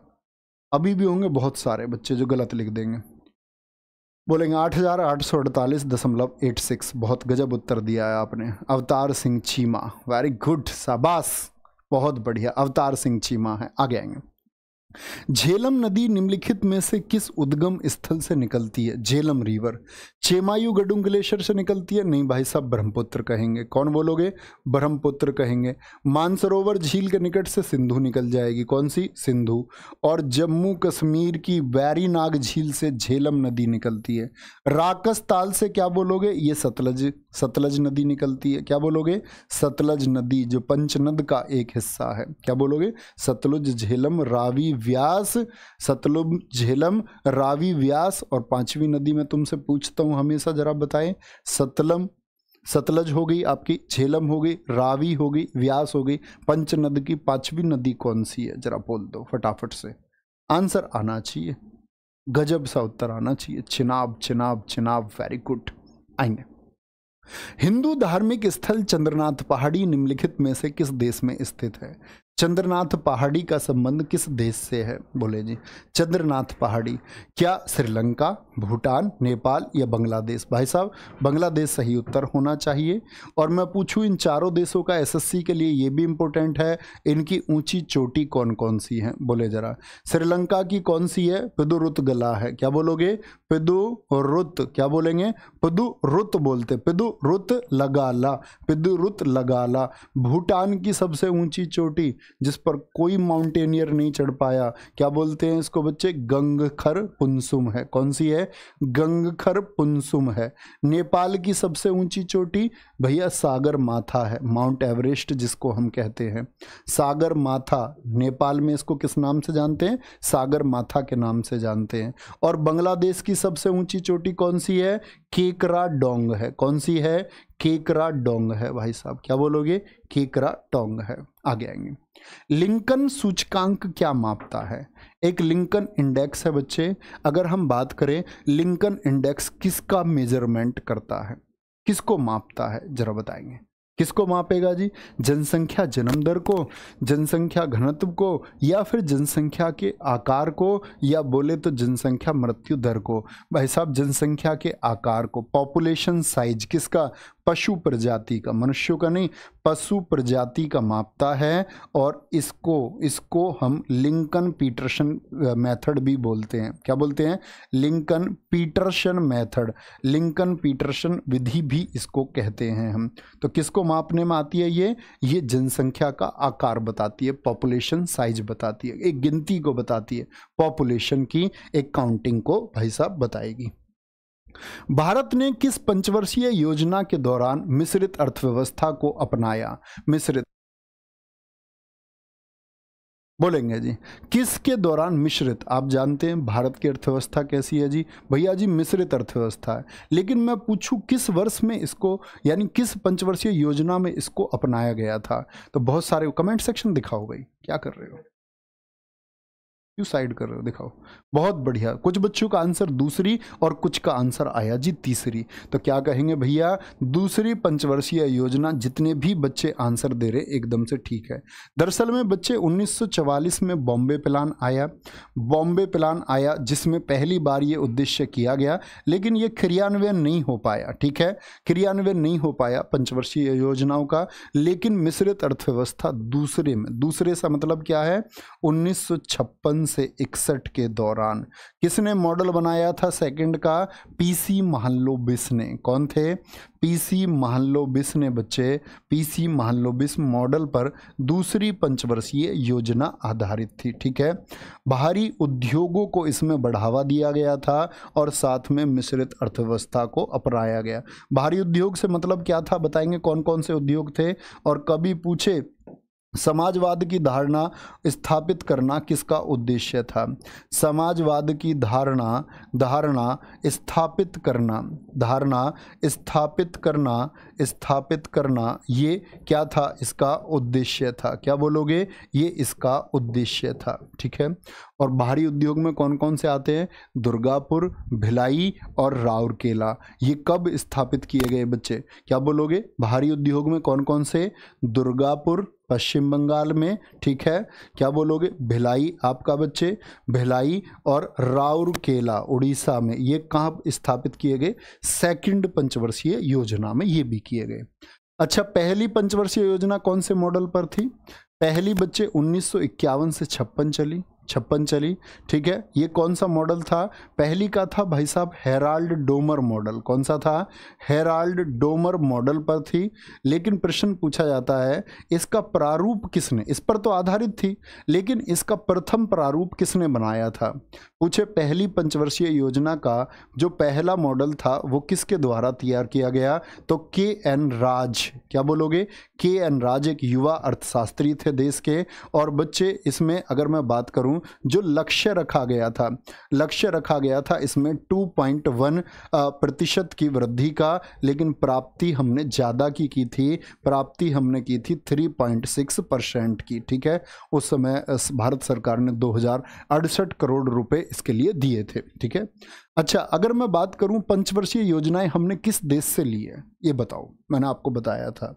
अभी भी होंगे बहुत सारे बच्चे जो गलत लिख देंगे बोलेंगे आठ बहुत गजब उत्तर दिया है आपने अवतार सिंह चीमा वेरी गुड शाबाश बहुत बढ़िया अवतार सिंह चीमा है आगे आएंगे झेलम नदी निम्नलिखित में से किस उद्गम स्थल से निकलती है Jhelum river Chemayungdung glacier से निकलती है नहीं भाई साहब ब्रह्मपुत्र कहेंगे कौन बोलोगे ब्रह्मपुत्र कहेंगे मानसरोवर झील के निकट से सिंधु निकल जाएगी कौन सी सिंधु और जम्मू कश्मीर की वैरीनाग झील से झेलम नदी निकलती है राकस ताल से क्या बोलोगे ये सतलज सतलज नदी निकलती है क्या बोलोगे सतलज नदी जो पंचनद का एक हिस्सा है क्या बोलोगे सतलुज झेलम रावी व्यास सतलुज झेलम रावी व्यास और पांचवी नदी में तुमसे पूछता हूँ हमेशा जरा बताएं सतलम सतलज हो गई आपकी झेलम हो गई रावी हो गई व्यास हो गई पंचनद की पांचवी नदी कौन सी है जरा बोल दो फटाफट से आंसर आना चाहिए गजब सा उत्तर आना चाहिए चिनाब चिनाब चिनाब वेरी गुड आएंगे हिंदू धार्मिक स्थल चंद्रनाथ पहाड़ी निम्नलिखित में से किस देश में स्थित है चंद्रनाथ पहाड़ी का संबंध किस देश से है बोले जी चंद्रनाथ पहाड़ी क्या श्रीलंका भूटान नेपाल या बांग्लादेश भाई साहब बांग्लादेश सही उत्तर होना चाहिए और मैं पूछूं इन चारों देशों का एसएससी के लिए ये भी इम्पोर्टेंट है इनकी ऊंची चोटी कौन कौन सी है बोले जरा श्रीलंका की कौन सी है पिदुरुत गला है क्या बोलोगे पिदुरुत क्या बोलेंगे पिदुरुत बोलते पिदुरुत लगाला पिदुरुत लगाला भूटान की सबसे ऊंची चोटी जिस पर कोई माउंटेनियर नहीं चढ़ पाया क्या बोलते हैं इसको बच्चे गंगखर पुनसुम है कौन सी है गंगखर पुनसुम है नेपाल की सबसे ऊंची चोटी भैया सागर माथा है माउंट एवरेस्ट जिसको हम कहते हैं सागर माथा नेपाल में इसको किस नाम से जानते हैं सागर माथा के नाम से जानते हैं और बांग्लादेश की सबसे ऊंची चोटी कौन सी है केकरा डोंग है कौन सी है केकरा डोंग है भाई साहब क्या बोलोगे केकरा टोंग है आगे आएंगे लिंकन सूचकांक क्या मापता है एक लिंकन इंडेक्स है बच्चे अगर हम बात करें लिंकन इंडेक्स किसका मेजरमेंट करता है किसको मापता है जरा बताएंगे किसको मापेगा जी जनसंख्या जन्म दर को जनसंख्या घनत्व को या फिर जनसंख्या के आकार को या बोले तो जनसंख्या मृत्यु दर को भाई साहब जनसंख्या के आकार को पॉपुलेशन साइज किसका पशु प्रजाति का मनुष्यों का नहीं पशु प्रजाति का मापता है और इसको इसको हम लिंकन पीटरसन मेथड भी बोलते हैं क्या बोलते हैं Lincoln Petersen method Lincoln Petersen विधि भी इसको कहते हैं हम तो किसको मापने में आती है ये ये जनसंख्या का आकार बताती है पॉपुलेशन साइज बताती है एक गिनती को बताती है पॉपुलेशन की एक काउंटिंग को भाई साहब बताएगी भारत ने किस पंचवर्षीय योजना के दौरान मिश्रित अर्थव्यवस्था को अपनाया मिश्रित बोलेंगे जी किसके दौरान मिश्रित आप जानते हैं भारत की अर्थव्यवस्था कैसी है जी भैया जी मिश्रित अर्थव्यवस्था है लेकिन मैं पूछूं किस वर्ष में इसको यानी किस पंचवर्षीय योजना में इसको अपनाया गया था तो बहुत सारे कमेंट सेक्शन दिखाओ भाई क्या कर रहे हो क्यों साइड कर रहे हो दिखाओ बहुत बढ़िया कुछ बच्चों का आंसर दूसरी और कुछ का आंसर आया जी तीसरी तो क्या कहेंगे भैया दूसरी पंचवर्षीय योजना जितने भी बच्चे आंसर दे रहे एकदम से ठीक है दरअसल में बच्चे 1944 में बॉम्बे प्लान आया बॉम्बे प्लान आया जिसमें पहली बार ये उद्देश्य किया गया लेकिन ये क्रियान्वयन नहीं हो पाया ठीक है क्रियान्वयन नहीं हो पाया पंचवर्षीय योजनाओं का लेकिन मिश्रित अर्थव्यवस्था दूसरे में दूसरे सा मतलब क्या है उन्नीस से इकसठ के दौरान किसने मॉडल बनाया था सेकंड का पीसी महल्लोबिस ने कौन थे पीसी महल्लोबिस ने बच्चे पीसी महल्लोबिस मॉडल पर दूसरी पंचवर्षीय योजना आधारित थी ठीक है बाहरी उद्योगों को इसमें बढ़ावा दिया गया था और साथ में मिश्रित अर्थव्यवस्था को अपनाया गया बाहरी उद्योग से मतलब क्या था बताएंगे कौन कौन से उद्योग थे और कभी पूछे समाजवाद की धारणा स्थापित करना किसका उद्देश्य था समाजवाद की धारणा धारणा स्थापित करना धारणा स्थापित करना स्थापित करना ये क्या था इसका उद्देश्य था क्या बोलोगे ये इसका उद्देश्य था ठीक है और बाहरी उद्योग में कौन कौन से आते हैं दुर्गापुर भिलाई और राउरकेला ये कब स्थापित किए गए बच्चे क्या बोलोगे बाहरी उद्योग में कौन कौन से दुर्गापुर पश्चिम बंगाल में ठीक है क्या बोलोगे भिलाई आपका बच्चे भिलाई और राउरकेला उड़ीसा में ये कहाँ स्थापित किए गए सेकंड पंचवर्षीय योजना में ये भी किए गए अच्छा पहली पंचवर्षीय योजना कौन से मॉडल पर थी पहली बच्चे 1951 से छप्पन चली छप्पन चली ठीक है ये कौन सा मॉडल था पहली का था भाई साहब हेराल्ड डोमर मॉडल कौन सा था हेराल्ड डोमर मॉडल पर थी लेकिन प्रश्न पूछा जाता है इसका प्रारूप किसने इस पर तो आधारित थी लेकिन इसका प्रथम प्रारूप किसने बनाया था पूछे पहली पंचवर्षीय योजना का जो पहला मॉडल था वो किसके द्वारा तैयार किया गया तो के एन राज क्या बोलोगे के एन राज एक युवा अर्थशास्त्री थे देश के और बच्चे इसमें अगर मैं बात करूँ करूं जो लक्ष्य रखा गया था लक्ष्य रखा गया था इसमें 2.1 प्रतिशत की वृद्धि का लेकिन प्राप्ति हमने ज़्यादा की की थी प्राप्ति हमने की थी 3.6 परसेंट की ठीक है उस समय भारत सरकार ने दो करोड़ रुपए इसके लिए दिए थे ठीक है अच्छा अगर मैं बात करूं पंचवर्षीय योजनाएं हमने किस देश से ली है ये बताओ मैंने आपको बताया था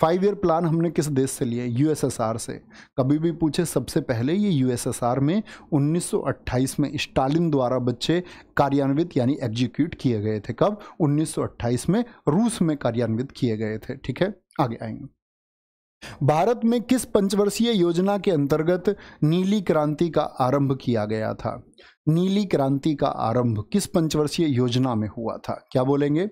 फाइव ईयर प्लान हमने किस देश से लिया यूएसएसआर से कभी भी पूछे सबसे पहले ये यूएसएसआर में 1928 में स्टालिन द्वारा बच्चे कार्यान्वित यानी एग्जीक्यूट किए गए थे कब 1928 में रूस में कार्यान्वित किए गए थे ठीक है आगे आएंगे भारत में किस पंचवर्षीय योजना के अंतर्गत नीली क्रांति का आरंभ किया गया था नीली क्रांति का आरंभ किस पंचवर्षीय योजना में हुआ था क्या बोलेंगे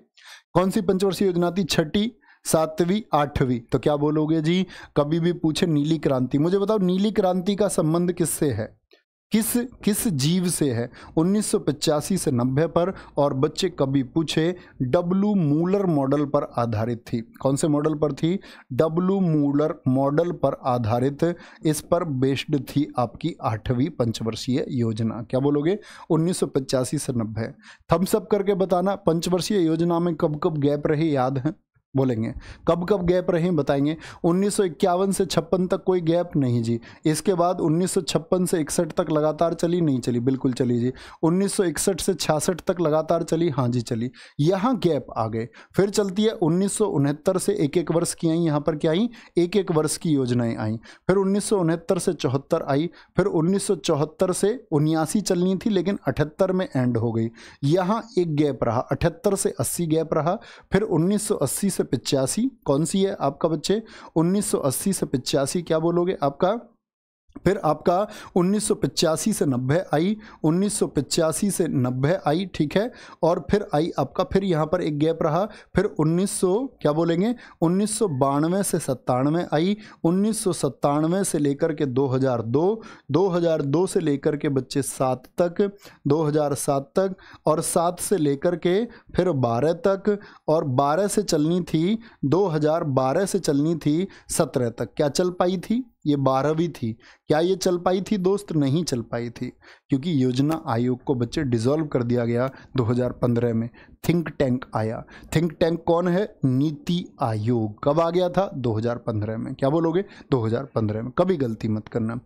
कौन सी पंचवर्षीय योजना थी छठी सातवीं आठवीं तो क्या बोलोगे जी कभी भी पूछे नीली क्रांति मुझे बताओ नीली क्रांति का संबंध किससे है किस किस जीव से है 1985 से 90 पर और बच्चे कभी पूछे डब्लू मूलर मॉडल पर आधारित थी कौन से मॉडल पर थी डब्लू मूलर मॉडल पर आधारित इस पर बेस्ड थी आपकी आठवीं पंचवर्षीय योजना क्या बोलोगे 1985 से 90 थम्सअप करके बताना पंचवर्षीय योजना में कब कब गैप रही याद है बोलेंगे कब कब गैप रहे बताएंगे उन्नीस से छप्पन तक कोई गैप नहीं जी इसके बाद उन्नीस से इकसठ तक लगातार चली नहीं चली बिल्कुल चली जी उन्नीस से छियासठ तक लगातार चली हाँ जी चली यहाँ गैप आ गए फिर चलती है उन्नीस से एक एक वर्ष की आई यहाँ पर क्या आई एक एक वर्ष की योजनाएं आई फिर उन्नीस से चौहत्तर आई फिर उन्नीस से उन्यासी चलनी थी लेकिन अठहत्तर में एंड हो गई यहाँ एक गैप रहा अठहत्तर से अस्सी गैप रहा फिर उन्नीस से से पिचासी कौन सी है आपका बच्चे 1980 से पिचासी क्या बोलोगे आपका फिर आपका 1985 से 90 आई 1985 से 90 आई ठीक है और फिर आई आपका फिर यहाँ पर एक गैप रहा फिर 1900 क्या बोलेंगे उन्नीस से सत्तानवे आई उन्नीस से लेकर के 2002 2002 से लेकर के बच्चे सात तक 2007 तक और सात से लेकर के फिर 12 तक और 12 से चलनी थी 2012 से चलनी थी 17 तक क्या चल पाई थी ये बारहवीं थी क्या ये चल पाई थी दोस्त नहीं चल पाई थी क्योंकि योजना आयोग को बच्चे डिसॉल्व कर दिया गया 2015 में थिंक टैंक आया थिंक टैंक कौन है नीति आयोग कब आ गया था 2015 में क्या बोलोगे 2015 में कभी गलती मत करना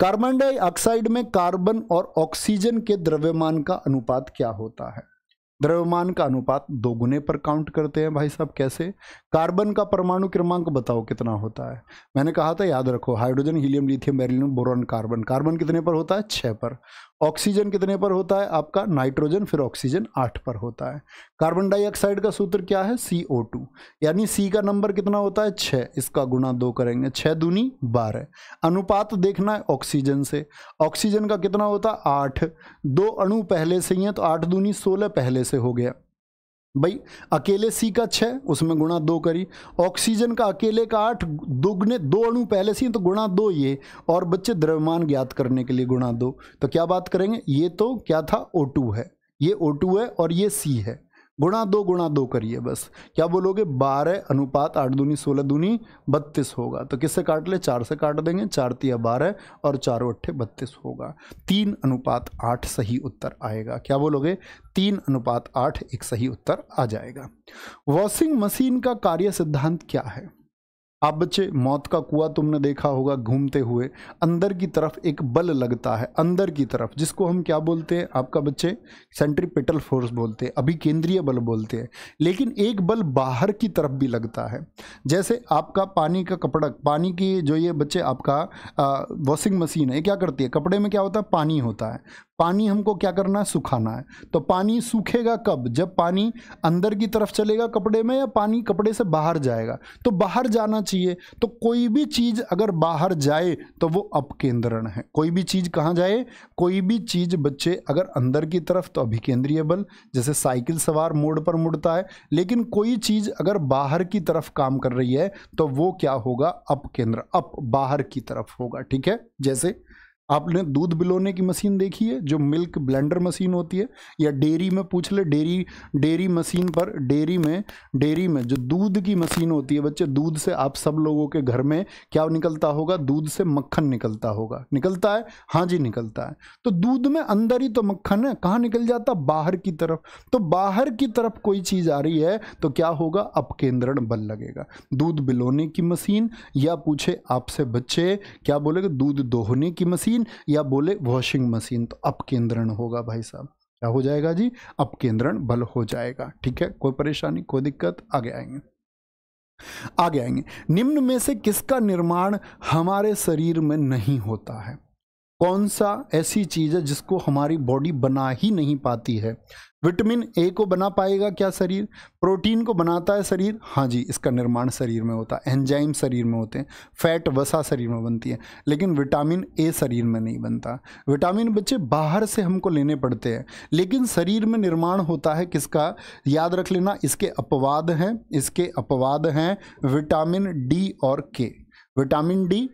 कार्बन डाइऑक्साइड में कार्बन और ऑक्सीजन के द्रव्यमान का अनुपात क्या होता है द्रव्यमान का अनुपात दोगुने पर काउंट करते हैं भाई साहब कैसे कार्बन का परमाणु क्रमांक बताओ कितना होता है मैंने कहा था याद रखो hydrogen helium lithium beryllium boron carbon carbon कितने पर होता है छः पर ऑक्सीजन कितने पर होता है आपका नाइट्रोजन फिर ऑक्सीजन आठ पर होता है कार्बन डाइऑक्साइड का सूत्र क्या है सी ओ टू यानी सी का नंबर कितना होता है छः इसका गुणा दो करेंगे छः दूनी बारह अनुपात देखना है ऑक्सीजन से ऑक्सीजन का कितना होता है आठ दो अणु पहले से ही हैं तो आठ दूनी सोलह पहले से हो गया भाई अकेले सी का छः उसमें गुणा दो करी ऑक्सीजन का अकेले का आठ दोगुने दो अणु पहले से तो गुणा दो ये और बच्चे द्रव्यमान ज्ञात करने के लिए गुणा दो तो क्या बात करेंगे ये तो क्या था ओ है ये ओ है और ये सी है गुणा दो गुणा दो करिए बस क्या बोलोगे बारह अनुपात आठ दूनी सोलह दूनी बत्तीस होगा तो किससे काट ले चार से काट देंगे चार तिया बारह और चार अट्ठे बत्तीस होगा तीन अनुपात आठ सही उत्तर आएगा क्या बोलोगे तीन अनुपात आठ एक सही उत्तर आ जाएगा वॉशिंग मशीन का कार्य सिद्धांत क्या है आप बच्चे मौत का कुआं तुमने देखा होगा घूमते हुए अंदर की तरफ एक बल लगता है अंदर की तरफ जिसको हम क्या बोलते हैं आपका बच्चे सेंट्रीपेटल फोर्स बोलते हैं अभी केंद्रीय बल बोलते हैं लेकिन एक बल बाहर की तरफ भी लगता है जैसे आपका पानी का कपड़ा पानी की जो ये बच्चे आपका वॉशिंग मशीन है क्या करती है कपड़े में क्या होता है पानी होता है पानी हमको क्या करना है सुखाना है तो पानी सूखेगा कब जब पानी अंदर की तरफ चलेगा कपड़े में या पानी कपड़े से बाहर जाएगा तो बाहर जाना चाहिए तो कोई भी चीज़ अगर बाहर जाए तो वो अपकेंद्रण है कोई भी चीज़ कहाँ जाए कोई भी चीज़ बच्चे अगर अंदर की तरफ तो अभिकेंद्रीय बल जैसे साइकिल सवार मोड़ पर मुड़ता है लेकिन कोई चीज़ अगर बाहर की तरफ काम कर रही है तो वो क्या होगा अपकेंद्र अप बाहर की तरफ होगा ठीक है जैसे आपने दूध बिलोने की मशीन देखी है जो मिल्क ब्लेंडर मशीन होती है या डेयरी में पूछ ले डेयरी डेयरी मशीन पर डेयरी में डेयरी में जो दूध की मशीन होती है बच्चे दूध से आप सब लोगों के घर में क्या निकलता होगा दूध से मक्खन निकलता होगा निकलता है हाँ जी निकलता है तो दूध में अंदर ही तो मक्खन है कहाँ निकल जाता बाहर की तरफ तो बाहर की तरफ कोई चीज़ आ रही है तो क्या होगा अपकेंद्रण बल लगेगा दूध बिलोने की मशीन या पूछे आपसे बच्चे क्या बोलेगा दूध दोहने की मशीन मशीन या बोले वॉशिंग मशीन तो अपकेंद्रण होगा भाई साहब क्या हो जाएगा जी अपकेंद्रण बल हो जाएगा ठीक है कोई परेशानी कोई दिक्कत आगे आएंगे आगे आएंगे निम्न में से किसका निर्माण हमारे शरीर में नहीं होता है कौन सा ऐसी चीज़ है जिसको हमारी बॉडी बना ही नहीं पाती है विटामिन ए को बना पाएगा क्या शरीर प्रोटीन को बनाता है शरीर हाँ जी इसका निर्माण शरीर में होता है एंजाइम शरीर में होते हैं फैट वसा शरीर में बनती है लेकिन विटामिन ए शरीर में नहीं बनता विटामिन बच्चे बाहर से हमको लेने पड़ते हैं लेकिन शरीर में निर्माण होता है किसका याद रख लेना इसके अपवाद हैं इसके अपवाद हैं विटामिन डी और के विटामिन डी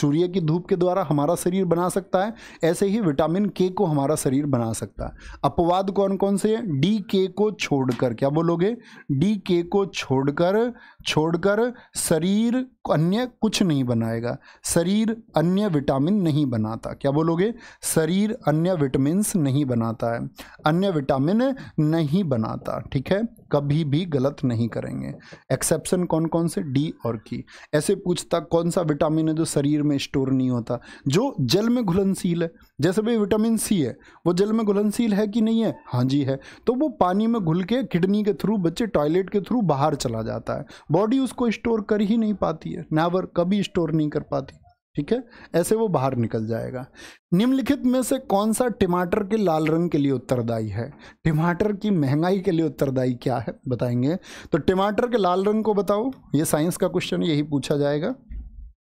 सूर्य की धूप के द्वारा हमारा शरीर बना सकता है ऐसे ही विटामिन के को हमारा शरीर बना सकता है अपवाद कौन कौन से हैं डी के को छोड़कर क्या बोलोगे डी के को छोड़कर छोड़कर शरीर अन्य कुछ नहीं बनाएगा शरीर अन्य विटामिन नहीं बनाता क्या बोलोगे शरीर अन्य विटामिन्स नहीं बनाता है अन्य विटामिन नहीं बनाता ठीक है कभी भी गलत नहीं करेंगे एक्सेप्शन कौन कौन से डी और की ऐसे पूछता कौन सा विटामिन है जो शरीर में स्टोर नहीं होता जो जल में घुलनशील है जैसे भाई विटामिन सी है वो जल में घुलनशील है कि नहीं है हाँ जी है तो वो पानी में घुल के किडनी के थ्रू बच्चे टॉयलेट के थ्रू बाहर चला जाता है बॉडी उसको स्टोर कर ही नहीं पाती है नावर कभी स्टोर नहीं कर पाती ठीक है ऐसे वो बाहर निकल जाएगा निम्नलिखित में से कौन सा टमाटर के लाल रंग के लिए उत्तरदायी है टमाटर की महंगाई के लिए उत्तरदायी क्या है बताएंगे तो टमाटर के लाल रंग को बताओ ये साइंस का क्वेश्चन यही पूछा जाएगा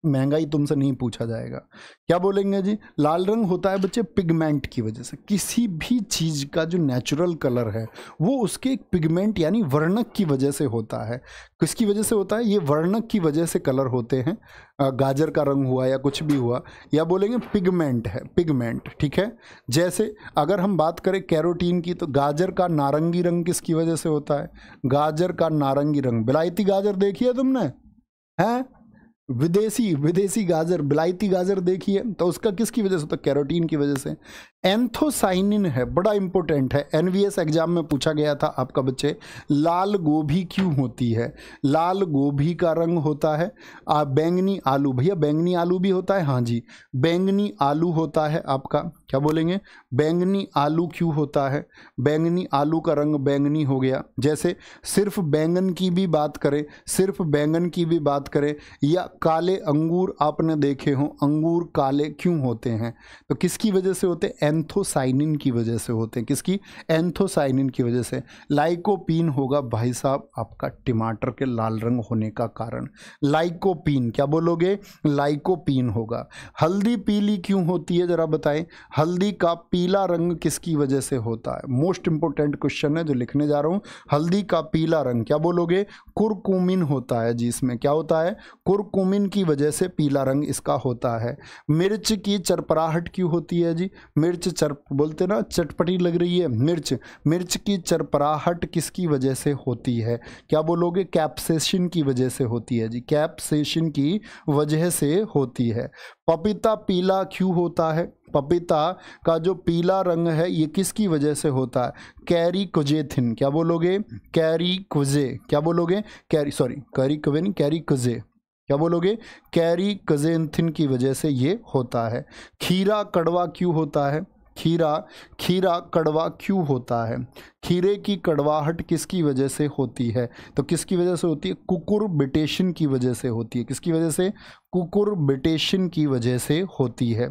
महंगाई तुमसे नहीं पूछा जाएगा क्या बोलेंगे जी लाल रंग होता है बच्चे पिगमेंट की वजह से किसी भी चीज़ का जो नेचुरल कलर है वो उसके एक पिगमेंट यानी वर्णक की वजह से होता है किसकी वजह से होता है ये वर्णक की वजह से कलर होते हैं गाजर का रंग हुआ या कुछ भी हुआ या बोलेंगे पिगमेंट है पिगमेंट ठीक है जैसे अगर हम बात करें कैरोटीन की तो गाजर का नारंगी रंग किसकी वजह से होता है गाजर का नारंगी रंग बिलायती गाजर देखी है तुमने हैं विदेशी विदेशी गाजर बिलायती गाजर देखिए तो उसका किसकी वजह से तो कैरोटीन की वजह से एंथोसाइनिन है बड़ा इंपॉर्टेंट है एनवीएस एग्जाम में पूछा गया था आपका बच्चे लाल गोभी क्यों होती है लाल गोभी का रंग होता है आ, बैंगनी आलू भैया बैंगनी आलू भी होता है हाँ जी बैंगनी आलू होता है आपका क्या बोलेंगे बैंगनी आलू क्यों होता है बैंगनी आलू का रंग बैंगनी हो गया जैसे सिर्फ बैंगन की भी बात करें सिर्फ बैंगन की भी बात करें या काले अंगूर आपने देखे हों अंगूर काले क्यों होते हैं तो किसकी वजह से होते हैं एंथोसाइनिन की वजह से होते हैं किसकी एंथोसाइनिन की वजह से लाइकोपीन होगा भाई साहब आपका टमाटर के लाल रंग होने का कारण लाइकोपीन क्या बोलोगे लाइकोपीन होगा हल्दी पीली क्यों होती है ज़रा बताएं हल्दी का पीला रंग किसकी वजह से होता है मोस्ट इंपॉर्टेंट क्वेश्चन है जो लिखने जा रहा हूँ हल्दी का पीला रंग क्या बोलोगे कुरकुमिन होता है जिसमें क्या होता है कुरकुम क्यूमिन की वजह से पीला रंग इसका होता है मिर्च की चरपराहट क्यों होती है जी मिर्च चर बोलते ना चटपटी लग रही है मिर्च मिर्च की चरपराहट किसकी वजह से होती है क्या बोलोगे कैप्सेशन की वजह से होती है जी कैप्सेशन की वजह से होती है पपीता पीला क्यों होता है पपीता का जो पीला रंग है ये किसकी वजह से होता है कैरी कुजेथिन क्या बोलोगे कैरी कुजे क्या बोलोगे कैरी सॉरी कैरी कविन कैरी कुजे क्या बोलोगे कैरी कजेंथिन की वजह से ये होता है खीरा कड़वा क्यों होता है खीरा खीरा कड़वा क्यों होता है खीरे की कड़वाहट किसकी वजह से होती है तो किसकी वजह से होती है कुकुरबिटेशन की वजह से होती है किसकी वजह से कुकुरबिटेशन की वजह से होती है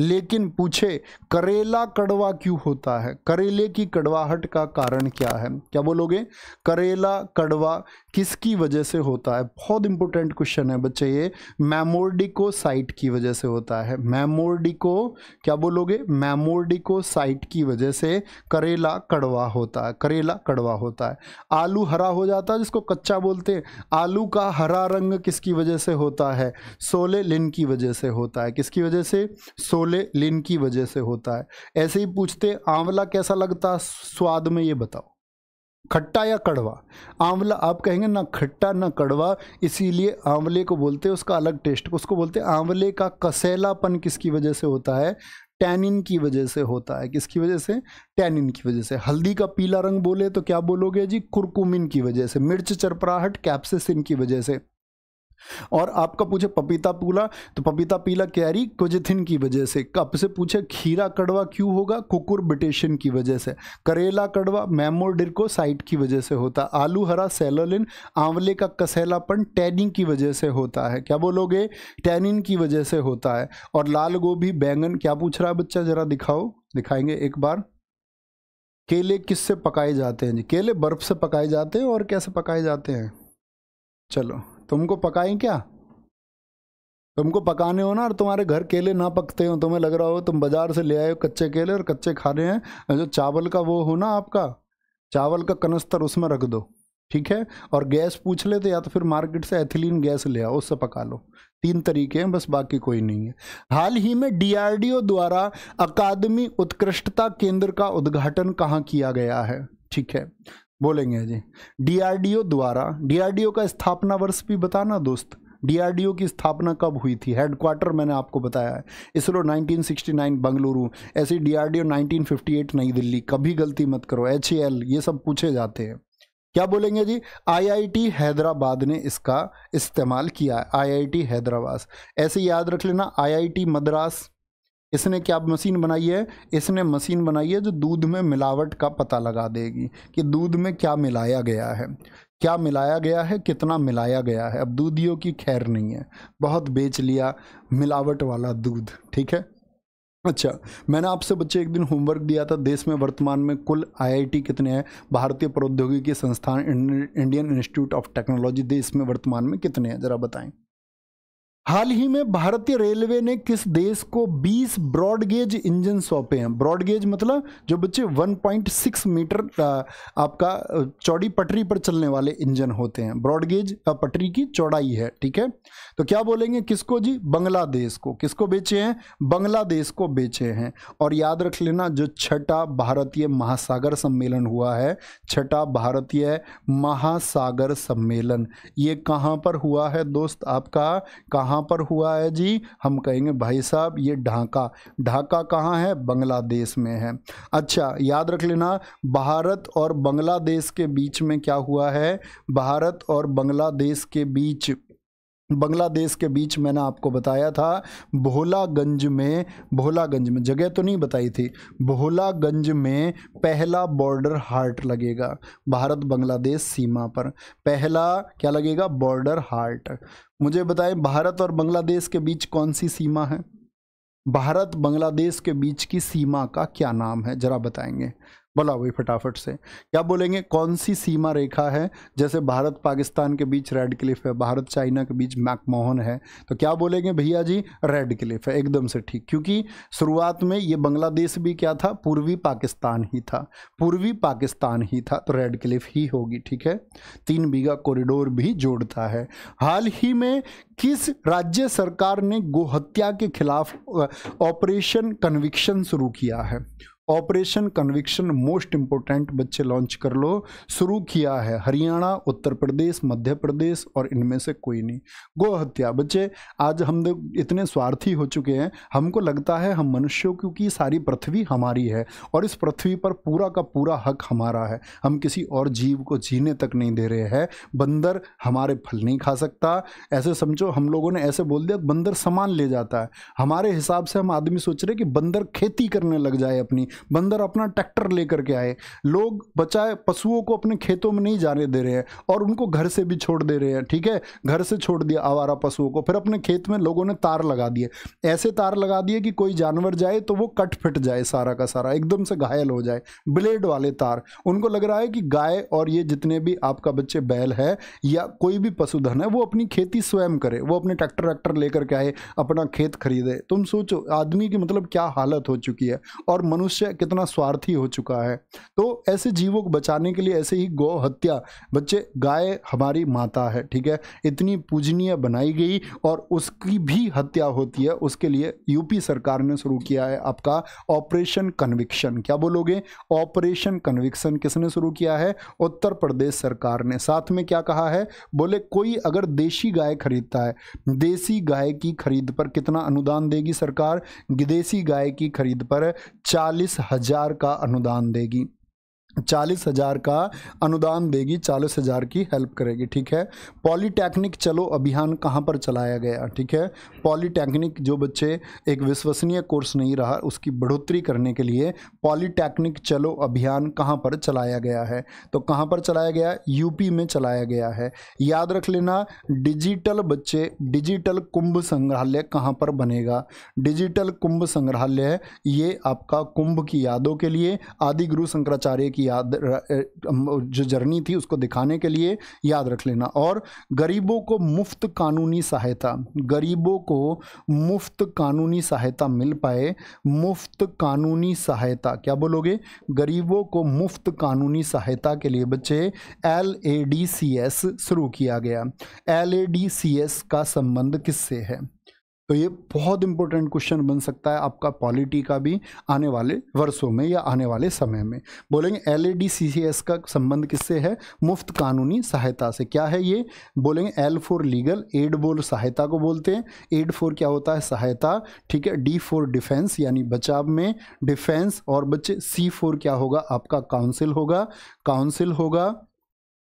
लेकिन पूछे करेला कड़वा क्यों होता है करेले की कड़वाहट का कारण क्या है क्या बोलोगे करेला कड़वा किसकी वजह से होता है बहुत इंपॉर्टेंट क्वेश्चन है बच्चे ये मैमोर्डिको साइट की वजह से होता है मैमोर्डिको क्या बोलोगे मैमोर्डिको साइट की वजह से करेला कड़वा होता है होता है करेला कड़वा होता है आलू हरा हो जाता है जिसको कच्चा बोलते हैं आलू का हरा रंग किसकी वजह से होता है सोले लिन की वजह से होता है किसकी वजह से सोले लिन की वजह से होता है ऐसे ही पूछते आंवला कैसा लगता है स्वाद में ये बताओ खट्टा या कड़वा आंवला आप कहेंगे ना खट्टा ना कड़वा इसीलिए आंवले को बोलते हैं उसका अलग टेस्ट उसको बोलते हैं आंवले का कसैलापन किसकी वजह से होता है टैनिन की वजह से होता है किसकी वजह से टैनिन की वजह से हल्दी का पीला रंग बोले तो क्या बोलोगे जी कुरकुमिन की वजह से मिर्च चरपराहट कैप्सिसिन की वजह से और आपका पूछे पपीता पूला तो पपीता पीला कैरी कोजेथिन की वजह से आपसे पूछे खीरा कड़वा क्यों होगा कुकुरबिटेशन की वजह से करेला कड़वा साइट की वजह से होता आलू हरा सेलोलिन आंवले का कसैलापन टैनिन की वजह से होता है क्या बोलोगे टैनिन की वजह से होता है और लाल गोभी बैंगन क्या पूछ रहा है बच्चा ज़रा दिखाओ दिखाएंगे एक बार केले किससे पकाए जाते हैं जी केले बर्फ़ से पकाए जाते हैं और कैसे पकाए जाते हैं चलो तुमको पकाए क्या तुमको पकाने हो ना और तुम्हारे घर केले ना पकते हो तुम्हें लग रहा हो तुम बाजार से ले आए हो कच्चे केले और कच्चे खा रहे हैं जो चावल का वो हो ना आपका चावल का कनस्तर उसमें रख दो ठीक है और गैस पूछ ले तो या तो फिर मार्केट से एथिलीन गैस ले आओ उससे पका लो तीन तरीके हैं बस बाकी कोई नहीं है हाल ही में डीआरडीओ द्वारा अकादमी उत्कृष्टता केंद्र का उद्घाटन कहाँ किया गया है ठीक है बोलेंगे जी डीआरडीओ द्वारा डीआरडीओ का स्थापना वर्ष भी बताना दोस्त डीआरडीओ की स्थापना कब हुई थी हेडक्वार्टर मैंने आपको बताया है इसरो 1969 बंगलुरु ऐसे डीआरडीओ 1958 नई दिल्ली कभी गलती मत करो एच ये सब पूछे जाते हैं क्या बोलेंगे जी आईआईटी हैदराबाद ने इसका इस्तेमाल किया है आईआईटी हैदराबाद ऐसे याद रख लेना आईआईटी मद्रास इसने क्या मशीन बनाई है इसने मशीन बनाई है जो दूध में मिलावट का पता लगा देगी कि दूध में क्या मिलाया गया है क्या मिलाया गया है कितना मिलाया गया है अब दूधियों की खैर नहीं है बहुत बेच लिया मिलावट वाला दूध ठीक है अच्छा मैंने आपसे बच्चे एक दिन होमवर्क दिया था देश में वर्तमान में कुल आईआईटी कितने हैं भारतीय प्रौद्योगिकी संस्थान इंडियन इंस्टीट्यूट ऑफ टेक्नोलॉजी देश में वर्तमान में कितने हैं ज़रा बताएं हाल ही में भारतीय रेलवे ने किस देश को 20 ब्रॉडगेज इंजन सौंपे हैं ब्रॉडगेज मतलब जो बच्चे 1.6 मीटर आपका चौड़ी पटरी पर चलने वाले इंजन होते हैं ब्रॉडगेज पटरी की चौड़ाई है ठीक है तो क्या बोलेंगे किसको जी बांग्लादेश को किसको बेचे हैं बांग्लादेश को बेचे हैं और याद रख लेना जो छठा भारतीय महासागर सम्मेलन हुआ है छठा भारतीय महासागर सम्मेलन ये कहाँ पर हुआ है दोस्त आपका कहाँ कहाँ पर हुआ है जी हम कहेंगे भाई साहब ये ढाका ढाका कहाँ है बांग्लादेश में है अच्छा याद रख लेना भारत और बांग्लादेश के बीच में क्या हुआ है भारत और बांग्लादेश के बीच बांग्लादेश के बीच मैंने आपको बताया था भोलागंज में भोलागंज में जगह तो नहीं बताई थी भोलागंज में पहला बॉर्डर हार्ट लगेगा भारत बांग्लादेश सीमा पर पहला क्या लगेगा बॉर्डर हार्ट मुझे बताएं भारत और बांग्लादेश के बीच कौन सी सीमा है भारत बांग्लादेश के बीच की सीमा का क्या नाम है ज़रा बताएंगे बोला भाई फटाफट से क्या बोलेंगे कौन सी सीमा रेखा है जैसे भारत पाकिस्तान के बीच रेड क्लिफ है भारत चाइना के बीच मैकमोहन है तो क्या बोलेंगे भैया जी रेड क्लिफ है एकदम से ठीक क्योंकि शुरुआत में ये बांग्लादेश भी क्या था पूर्वी पाकिस्तान ही था पूर्वी पाकिस्तान ही था तो रेड क्लिफ ही होगी ठीक है तीन बीघा कॉरिडोर भी जोड़ता है हाल ही में किस राज्य सरकार ने गोहत्या के खिलाफ ऑपरेशन कन्विक्शन शुरू किया है ऑपरेशन कन्विक्शन मोस्ट इम्पोर्टेंट बच्चे लॉन्च कर लो शुरू किया है हरियाणा उत्तर प्रदेश मध्य प्रदेश और इनमें से कोई नहीं गो हत्या बच्चे आज हम लोग इतने स्वार्थी हो चुके हैं हमको लगता है हम मनुष्यों क्योंकि सारी पृथ्वी हमारी है और इस पृथ्वी पर पूरा का पूरा हक हमारा है हम किसी और जीव को जीने तक नहीं दे रहे हैं बंदर हमारे फल नहीं खा सकता ऐसे समझो हम लोगों ने ऐसे बोल दिया बंदर सामान ले जाता है हमारे हिसाब से हम आदमी सोच रहे कि बंदर खेती करने लग जाए अपनी बंदर अपना ट्रैक्टर लेकर के आए लोग बचाए पशुओं को अपने खेतों में नहीं जाने दे रहे हैं और उनको घर से भी छोड़ दे रहे हैं ठीक है घर से छोड़ दिया आवारा पशुओं को फिर अपने खेत में लोगों ने तार लगा दिए ऐसे तार लगा दिए कि कोई जानवर जाए तो वो कट फिट जाए सारा का सारा एकदम से घायल हो जाए ब्लेड वाले तार उनको लग रहा है कि गाय और ये जितने भी आपका बच्चे बैल है या कोई भी पशुधन है वो अपनी खेती स्वयं करे वो अपने ट्रैक्टर वैक्टर लेकर के आए अपना खेत खरीदे तुम सोचो आदमी की मतलब क्या हालत हो चुकी है और मनुष्य कितना स्वार्थी हो चुका है तो ऐसे जीवों को बचाने के लिए ऐसे ही गौ हत्या बच्चे गाय हमारी माता है ठीक है इतनी पूजनीय बनाई गई और उसकी भी हत्या होती है उसके लिए यूपी सरकार ने शुरू किया है आपका ऑपरेशन कन्विक्शन क्या बोलोगे ऑपरेशन कन्विक्शन किसने शुरू किया है उत्तर प्रदेश सरकार ने साथ में क्या कहा है बोले कोई अगर देशी गाय खरीदता है देसी गाय की खरीद पर कितना अनुदान देगी सरकार विदेशी गाय की खरीद पर चालीस हजार का अनुदान देगी चालीस हज़ार का अनुदान देगी चालीस हज़ार की हेल्प करेगी ठीक है पॉलीटेक्निक चलो अभियान कहाँ पर चलाया गया ठीक है पॉलीटेक्निक जो बच्चे एक विश्वसनीय कोर्स नहीं रहा उसकी बढ़ोतरी करने के लिए पॉलीटेक्निक चलो अभियान कहाँ पर चलाया गया है तो कहाँ पर चलाया गया यूपी में चलाया गया है याद रख लेना डिजिटल बच्चे डिजिटल कुंभ संग्रहालय कहाँ पर बनेगा डिजिटल कुंभ संग्रहालय ये आपका कुंभ की यादों के लिए आदि गुरु शंकराचार्य की याद जो जर्नी थी उसको दिखाने के लिए याद रख लेना और गरीबों को मुफ्त कानूनी सहायता गरीबों को मुफ्त कानूनी सहायता मिल पाए मुफ्त कानूनी सहायता क्या बोलोगे गरीबों को मुफ्त कानूनी सहायता के लिए बच्चे L A D C S शुरू किया गया L A D C S का संबंध किससे है तो ये बहुत इंपॉर्टेंट क्वेश्चन बन सकता है आपका पॉलिटी का भी आने वाले वर्षों में या आने वाले समय में बोलेंगे एल का संबंध किससे है मुफ्त कानूनी सहायता से क्या है ये बोलेंगे एल फोर लीगल एड बोल सहायता को बोलते हैं एड फोर क्या होता है सहायता ठीक है डी फोर डिफेंस यानी बचाव में डिफेंस और बच्चे सी फोर क्या होगा आपका काउंसिल होगा काउंसिल होगा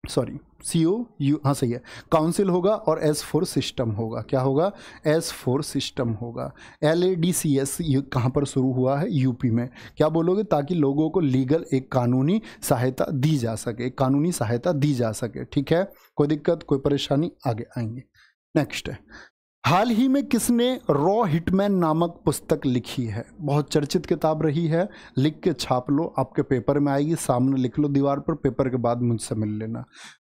सॉरी सी ओ यू हाँ सही है काउंसिल होगा और एस फोर सिस्टम होगा क्या होगा एस फोर सिस्टम होगा L A D C S ये कहाँ पर शुरू हुआ है यूपी में क्या बोलोगे ताकि लोगों को लीगल एक कानूनी सहायता दी जा सके एक कानूनी सहायता दी जा सके ठीक है कोई दिक्कत कोई परेशानी आगे आएंगे नेक्स्ट है हाल ही में किसने रॉ हिटमैन नामक पुस्तक लिखी है बहुत चर्चित किताब रही है लिख के छाप लो आपके पेपर में आएगी सामने लिख लो दीवार पर पेपर के बाद मुझसे मिल लेना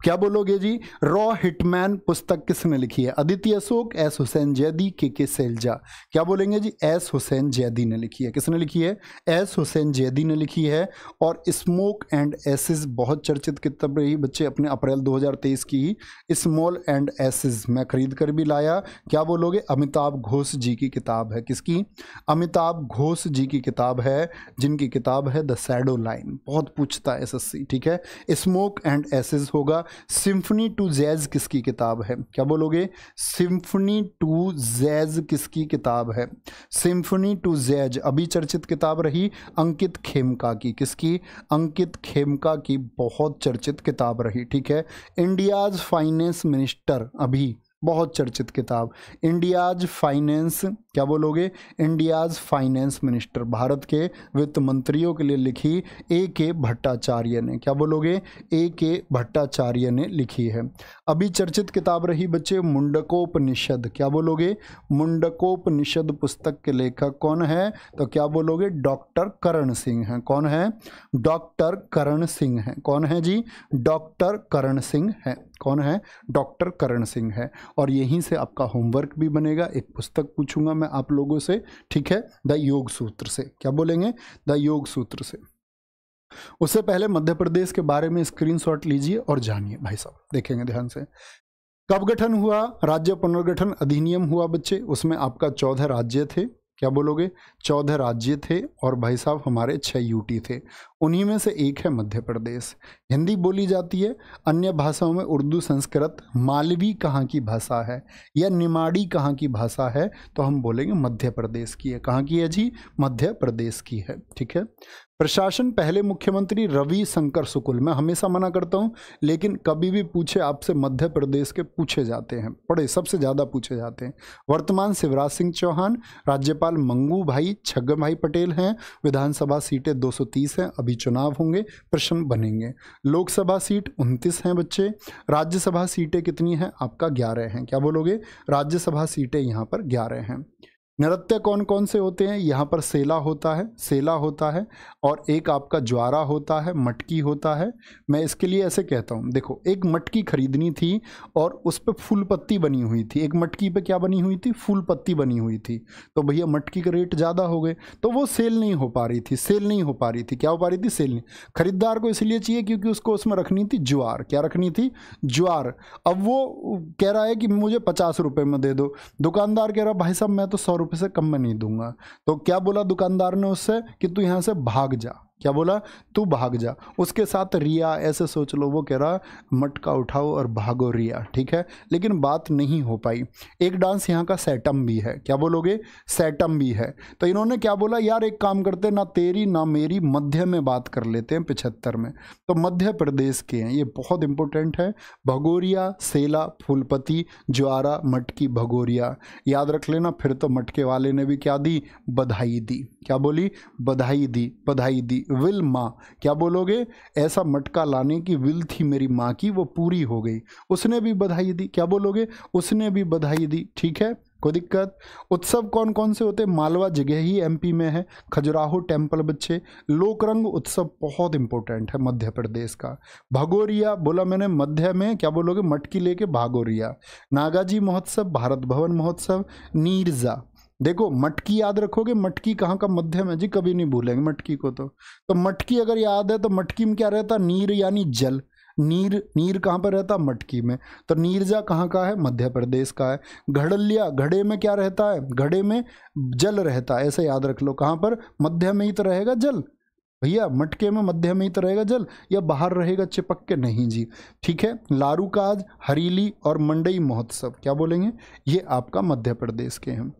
क्या बोलोगे जी रॉ हिटमैन पुस्तक किसने लिखी है Aditi Ashok S Hussain Zaidi K K Selja क्या बोलेंगे जी एस हुसैन जैदी ने लिखी है किसने लिखी है एस हुसैन जैदी ने लिखी है और स्मोक एंड एसिस बहुत चर्चित किताब रही बच्चे अपने अप्रैल 2023 की ही स्मॉल एंड एसिस मैं खरीद कर भी लाया क्या बोलोगे अमिताभ घोष जी की किताब है किसकी अमिताभ घोष जी की किताब है जिनकी किताब है द सैडो लाइन बहुत पूछता है एस ठीक है स्मोक एंड एसिस होगा सिम्फनी टू जैज़ किसकी किताब है क्या बोलोगे सिम्फनी टू जैज़ किसकी किताब है सिम्फनी टू जैज अभी चर्चित किताब रही अंकित खेमका की किसकी अंकित खेमका की बहुत चर्चित किताब रही ठीक है इंडियाज़ फाइनेंस मिनिस्टर अभी बहुत चर्चित किताब इंडियाज फाइनेंस क्या बोलोगे इंडियाज फाइनेंस मिनिस्टर भारत के वित्त मंत्रियों के लिए लिखी ए के भट्टाचार्य ने क्या बोलोगे ए के भट्टाचार्य ने लिखी है अभी चर्चित किताब रही बच्चे मुंडकोपनिषद क्या बोलोगे मुंडकोपनिषद पुस्तक के लेखक कौन है तो क्या बोलोगे डॉक्टर करण सिंह हैं कौन है डॉक्टर करण सिंह हैं कौन है जी डॉक्टर करण सिंह हैं कौन है डॉक्टर करण सिंह है और यहीं से आपका होमवर्क भी बनेगा एक पुस्तक पूछूंगा मैं आप लोगों से ठीक है द योग सूत्र से क्या बोलेंगे द योग सूत्र से उससे पहले मध्य प्रदेश के बारे में स्क्रीनशॉट लीजिए और जानिए भाई साहब देखेंगे ध्यान से कब गठन हुआ राज्य पुनर्गठन अधिनियम हुआ बच्चे उसमें आपका चौदह राज्य थे क्या बोलोगे चौदह राज्य थे और भाई साहब हमारे छह यूटी थे उन्हीं में से एक है मध्य प्रदेश हिंदी बोली जाती है अन्य भाषाओं में उर्दू संस्कृत मालवी कहाँ की भाषा है या निमाड़ी कहाँ की भाषा है तो हम बोलेंगे मध्य प्रदेश की है कहाँ की है जी मध्य प्रदेश की है ठीक है प्रशासन पहले मुख्यमंत्री रवि शंकर शुक्ल मैं हमेशा मना करता हूँ लेकिन कभी भी पूछे आपसे मध्य प्रदेश के पूछे जाते हैं पड़े सबसे ज़्यादा पूछे जाते हैं वर्तमान शिवराज सिंह चौहान राज्यपाल मंगू भाई छग्गन भाई पटेल हैं विधानसभा सीटें 230 हैं अभी चुनाव होंगे प्रश्न बनेंगे लोकसभा सीट उनतीस हैं बच्चे राज्यसभा सीटें कितनी हैं आपका ग्यारह हैं क्या बोलोगे राज्यसभा सीटें यहाँ पर ग्यारह हैं नृत्य कौन कौन से होते हैं यहाँ पर सेला होता है सेला होता है और एक आपका ज्वारा होता है मटकी होता है मैं इसके लिए ऐसे कहता हूँ देखो एक मटकी खरीदनी थी और उस पर फूल पत्ती बनी हुई थी एक मटकी पे क्या बनी हुई थी फूल पत्ती बनी हुई थी तो भैया मटकी के रेट ज़्यादा हो गए तो वो सेल नहीं हो पा रही थी सेल नहीं हो पा रही थी क्या हो पा रही थी सेल नहीं खरीदार को इसलिए चाहिए क्योंकि उसको उसमें रखनी थी ज्वार क्या रखनी थी ज्वार अब वो कह रहा है कि मुझे पचास रुपये में दे दो दुकानदार कह रहा भाई साहब मैं तो सौ रुपये से कम में नहीं दूंगा तो क्या बोला दुकानदार ने उससे कि तू यहाँ से भाग जा क्या बोला तू भाग जा उसके साथ रिया ऐसे सोच लो वो कह रहा मटका उठाओ और भागो रिया ठीक है लेकिन बात नहीं हो पाई एक डांस यहाँ का सेटम भी है क्या बोलोगे सेटम भी है तो इन्होंने क्या बोला यार एक काम करते ना तेरी ना मेरी मध्य में बात कर लेते हैं पिछहत्तर में तो मध्य प्रदेश के हैं ये बहुत इंपॉर्टेंट है भगोरिया सेला फूलपति ज्वारा मटकी भगोरिया याद रख लेना फिर तो मटके वाले ने भी क्या दी बधाई दी क्या बोली बधाई दी बधाई दी विल माँ क्या बोलोगे ऐसा मटका लाने की विल थी मेरी माँ की वो पूरी हो गई उसने भी बधाई दी क्या बोलोगे उसने भी बधाई दी ठीक है कोई दिक्कत उत्सव कौन कौन से होते मालवा जगह ही एमपी में है खजुराहो टेम्पल बच्चे लोकरंग उत्सव बहुत इंपॉर्टेंट है मध्य प्रदेश का भगोरिया बोला मैंने मध्य में क्या बोलोगे मटकी लेके भागोरिया नागाजी महोत्सव भारत भवन महोत्सव नीरजा देखो मटकी याद रखोगे मटकी कहाँ का मध्यम है जी कभी नहीं भूलेंगे मटकी को तो तो मटकी अगर याद है तो मटकी में क्या रहता नीर यानी जल नीर नीर कहाँ पर रहता मटकी में तो नीरजा कहाँ का है मध्य प्रदेश का है घड़लिया घड़े में क्या रहता है घड़े में जल रहता है ऐसे याद रख लो कहाँ पर मध्य में ही तो रहेगा जल भैया मटके में मध्य में ही तो रहेगा जल या बाहर रहेगा चिपक के नहीं जी ठीक है लारू काज हरीली और मंडई महोत्सव क्या बोलेंगे ये आपका मध्य प्रदेश के हैं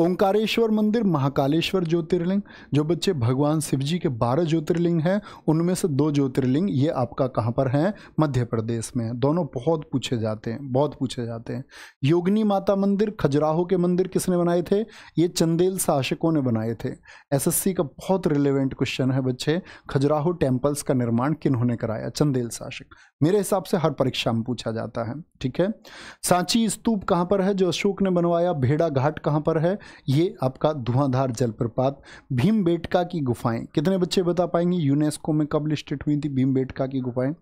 ओंकारेश्वर मंदिर महाकालेश्वर ज्योतिर्लिंग जो बच्चे भगवान शिव जी के बारह ज्योतिर्लिंग हैं उनमें से दो ज्योतिर्लिंग ये आपका कहाँ पर हैं मध्य प्रदेश में दोनों बहुत पूछे जाते हैं बहुत पूछे जाते हैं योगिनी माता मंदिर खजुराहो के मंदिर किसने बनाए थे ये चंदेल शासकों ने बनाए थे एसएससी का बहुत रिलेवेंट क्वेश्चन है बच्चे खजुराहो टेम्पल्स का निर्माण किन्होंने कराया चंदेल शासक मेरे हिसाब से हर परीक्षा में पूछा जाता है ठीक है सांची स्तूप कहाँ पर है जो अशोक ने बनवाया भेड़ा घाट कहाँ पर है ये आपका धुआंधार जलप्रपात भीम बेटका की गुफाएं कितने बच्चे बता पाएंगे यूनेस्को में कब लिस्टेड हुई थी भीम बेटका की गुफाएं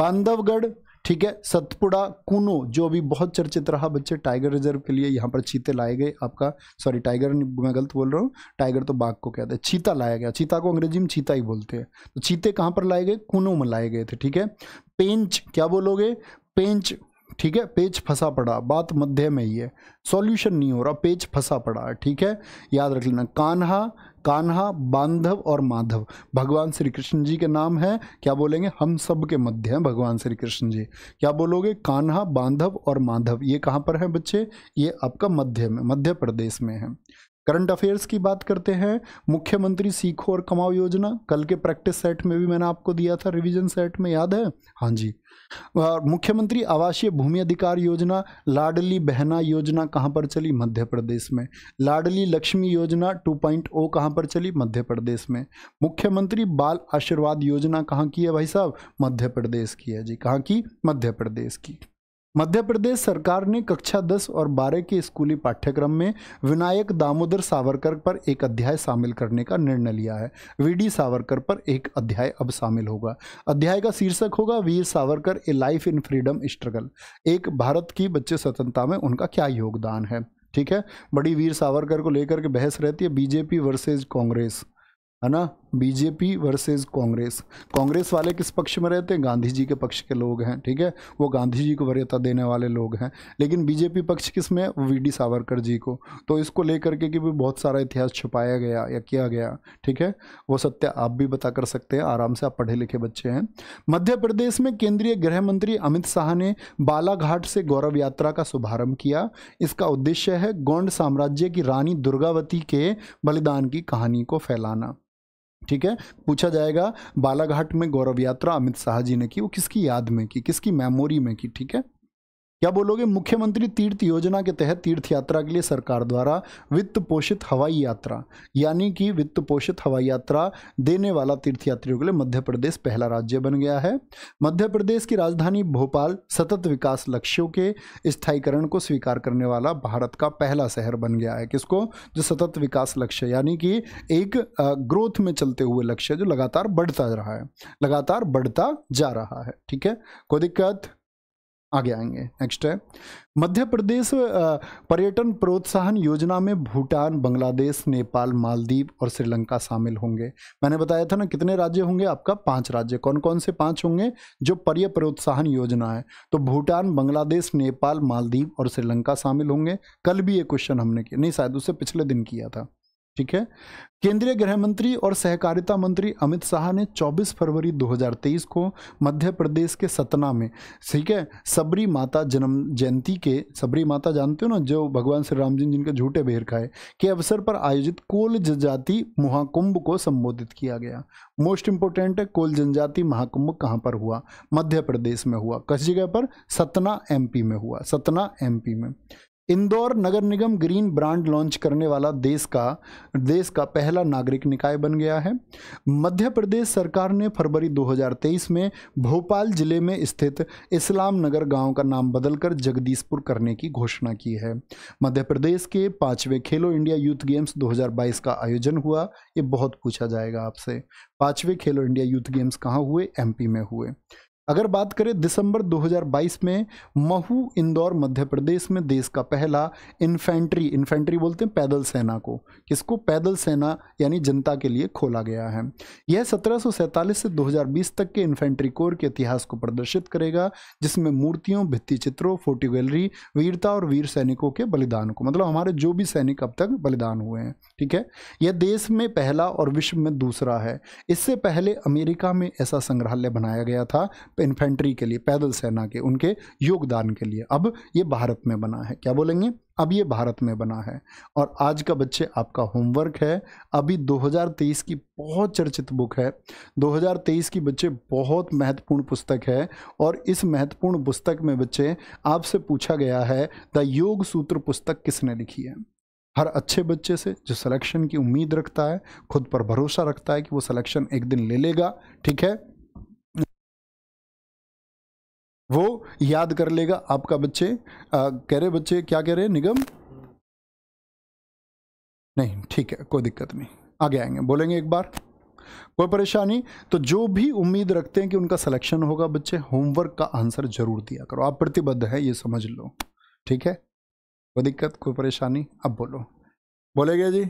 बांधवगढ़ ठीक है सतपुड़ा कुनो जो अभी बहुत चर्चित रहा बच्चे टाइगर रिजर्व के लिए यहाँ पर चीते लाए गए आपका सॉरी टाइगर मैं गलत बोल रहा हूँ टाइगर तो बाघ को कहते हैं चीता लाया गया चीता को अंग्रेजी में चीता ही बोलते हैं तो चीते कहाँ पर लाए गए कुनो में लाए गए थे ठीक है पेंच क्या बोलोगे पेंच ठीक है पेच फंसा पड़ा बात मध्य में ही है सॉल्यूशन नहीं हो रहा पेच फंसा पड़ा ठीक है याद रख लेना कान्हा कान्हा बांधव और माधव भगवान श्री कृष्ण जी के नाम है क्या बोलेंगे हम सब के मध्य हैं भगवान श्री कृष्ण जी क्या बोलोगे कान्हा बांधव और माधव ये कहाँ पर है बच्चे ये आपका मध्य में मध्य प्रदेश में है करंट अफेयर्स की बात करते हैं मुख्यमंत्री सीखो और कमाओ योजना कल के प्रैक्टिस सेट में भी मैंने आपको दिया था रिवीजन सेट में याद है हाँ जी मुख्यमंत्री आवासीय भूमि अधिकार योजना लाडली बहना योजना कहाँ पर चली मध्य प्रदेश में लाडली लक्ष्मी योजना 2.0 कहाँ पर चली मध्य प्रदेश में मुख्यमंत्री बाल आशीर्वाद योजना कहाँ की है भाई साहब मध्य प्रदेश की है जी कहाँ की मध्य प्रदेश की मध्य प्रदेश सरकार ने कक्षा 10 और 12 के स्कूली पाठ्यक्रम में विनायक दामोदर सावरकर पर एक अध्याय शामिल करने का निर्णय लिया है वीडी सावरकर पर एक अध्याय अब शामिल होगा अध्याय का शीर्षक होगा Veer Savarkar a life in freedom struggle एक भारत की बच्चे स्वतंत्रता में उनका क्या योगदान है ठीक है बड़ी वीर सावरकर को लेकर के बहस रहती है बीजेपी वर्सेज कांग्रेस है ना बीजेपी वर्सेस कांग्रेस कांग्रेस वाले किस पक्ष में रहते हैं गांधी जी के पक्ष के लोग हैं ठीक है वो गांधी जी को वरीयता देने वाले लोग हैं लेकिन बीजेपी पक्ष किस में है वी डी सावरकर जी को तो इसको लेकर के कि भी बहुत सारा इतिहास छुपाया गया या किया गया ठीक है वो सत्य आप भी बता कर सकते हैं आराम से आप पढ़े लिखे बच्चे हैं मध्य प्रदेश में केंद्रीय गृह मंत्री अमित शाह ने बालाघाट से गौरव यात्रा का शुभारंभ किया इसका उद्देश्य है गौंड साम्राज्य की रानी दुर्गावती के बलिदान की कहानी को फैलाना ठीक है पूछा जाएगा बालाघाट में गौरव यात्रा अमित शाह जी ने की वो किसकी याद में की किसकी मेमोरी में की ठीक है क्या बोलोगे मुख्यमंत्री तीर्थ योजना के तहत तीर्थ यात्रा के लिए सरकार द्वारा वित्त पोषित हवाई यात्रा यानी कि वित्त पोषित हवाई यात्रा देने वाला तीर्थ यात्रियों के लिए मध्य प्रदेश पहला राज्य बन गया है मध्य प्रदेश की राजधानी भोपाल सतत विकास लक्ष्यों के स्थायीकरण को स्वीकार करने वाला भारत का पहला शहर बन गया है किसको जो सतत विकास लक्ष्य यानी कि एक ग्रोथ में चलते हुए लक्ष्य जो लगातार बढ़ता रहा है लगातार बढ़ता जा रहा है ठीक है कोई दिक्कत आगे आएंगे नेक्स्ट है मध्य प्रदेश पर्यटन प्रोत्साहन योजना में भूटान बांग्लादेश नेपाल मालदीव और श्रीलंका शामिल होंगे मैंने बताया था ना कितने राज्य होंगे आपका पांच राज्य कौन कौन से पांच होंगे जो पर्य प्रोत्साहन योजना है तो भूटान बांग्लादेश नेपाल मालदीव और श्रीलंका शामिल होंगे कल भी ये क्वेश्चन हमने किया नहीं शायद उससे पिछले दिन किया था ठीक है केंद्रीय गृह मंत्री और सहकारिता मंत्री अमित शाह ने 24 फरवरी 2023 को मध्य प्रदेश के सतना में ठीक है सबरी माता जन्म जयंती के सबरी माता जानते हो ना जो भगवान श्री राम जी जिनके झूठे बेर खाए के अवसर पर आयोजित कोल जनजाति महाकुंभ को संबोधित किया गया मोस्ट इंपोर्टेंट है कोल जनजाति महाकुंभ कहाँ पर हुआ मध्य प्रदेश में हुआ किस जगह पर सतना एम में हुआ सतना एमपी में इंदौर नगर निगम ग्रीन ब्रांड लॉन्च करने वाला देश का देश का पहला नागरिक निकाय बन गया है मध्य प्रदेश सरकार ने फरवरी 2023 में भोपाल जिले में स्थित इस्लाम नगर गांव का नाम बदलकर जगदीशपुर करने की घोषणा की है मध्य प्रदेश के पाँचवें खेलो इंडिया यूथ गेम्स 2022 का आयोजन हुआ ये बहुत पूछा जाएगा आपसे पाँचवें खेलो इंडिया यूथ गेम्स कहाँ हुए एम में हुए अगर बात करें दिसंबर 2022 में महू इंदौर मध्य प्रदेश में देश का पहला इन्फेंट्री इन्फेंट्री बोलते हैं पैदल सेना को किसको पैदल सेना यानी जनता के लिए खोला गया है यह सत्रह से 2020 तक के इन्फेंट्री कोर के इतिहास को प्रदर्शित करेगा जिसमें मूर्तियों भित्ति चित्रों फोटो गैलरी वीरता और वीर सैनिकों के बलिदान को मतलब हमारे जो भी सैनिक अब तक बलिदान हुए हैं ठीक है यह देश में पहला और विश्व में दूसरा है इससे पहले अमेरिका में ऐसा संग्रहालय बनाया गया था इन्फेंट्री के लिए पैदल सेना के उनके योगदान के लिए अब ये भारत में बना है क्या बोलेंगे अब ये भारत में बना है और आज का बच्चे आपका होमवर्क है अभी 2023 की बहुत चर्चित बुक है 2023 की बच्चे बहुत महत्वपूर्ण पुस्तक है और इस महत्वपूर्ण पुस्तक में बच्चे आपसे पूछा गया है द योग सूत्र पुस्तक किसने लिखी है हर अच्छे बच्चे से जो सिलेक्शन की उम्मीद रखता है खुद पर भरोसा रखता है कि वो सिलेक्शन एक दिन ले लेगा ठीक है वो याद कर लेगा आपका बच्चे आ, कह रहे बच्चे क्या कह रहे निगम नहीं ठीक है कोई दिक्कत नहीं आगे आएंगे बोलेंगे एक बार कोई परेशानी तो जो भी उम्मीद रखते हैं कि उनका सिलेक्शन होगा बच्चे होमवर्क का आंसर जरूर दिया करो आप प्रतिबद्ध है ये समझ लो ठीक है कोई दिक्कत कोई परेशानी अब बोलो बोलेगे जी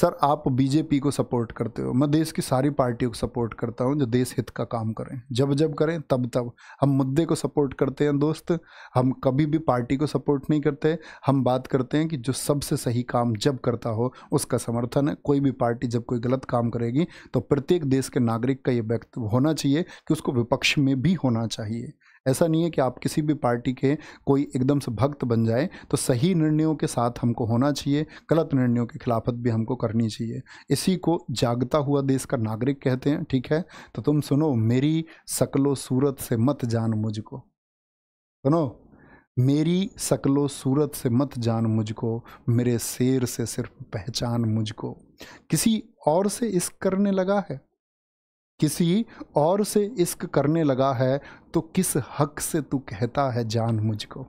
सर आप बीजेपी को सपोर्ट करते हो मैं देश की सारी पार्टियों को सपोर्ट करता हूं जो देश हित का काम करें जब जब करें तब तब हम मुद्दे को सपोर्ट करते हैं दोस्त हम कभी भी पार्टी को सपोर्ट नहीं करते हम बात करते हैं कि जो सबसे सही काम जब करता हो उसका समर्थन है कोई भी पार्टी जब कोई गलत काम करेगी तो प्रत्येक देश के नागरिक का ये व्यक्त होना चाहिए कि उसको विपक्ष में भी होना चाहिए ऐसा नहीं है कि आप किसी भी पार्टी के कोई एकदम से भक्त बन जाए तो सही निर्णयों के साथ हमको होना चाहिए गलत निर्णयों की खिलाफत भी हमको करनी चाहिए इसी को जागता हुआ देश का नागरिक कहते हैं ठीक है तो तुम सुनो मेरी सकलो सूरत से मत जान मुझको सुनो मेरी सकलो सूरत से मत जान मुझको मेरे शेर से सिर्फ पहचान मुझको किसी और से इस करने लगा है किसी और से इश्क करने लगा है तो किस हक से तू कहता है जान मुझको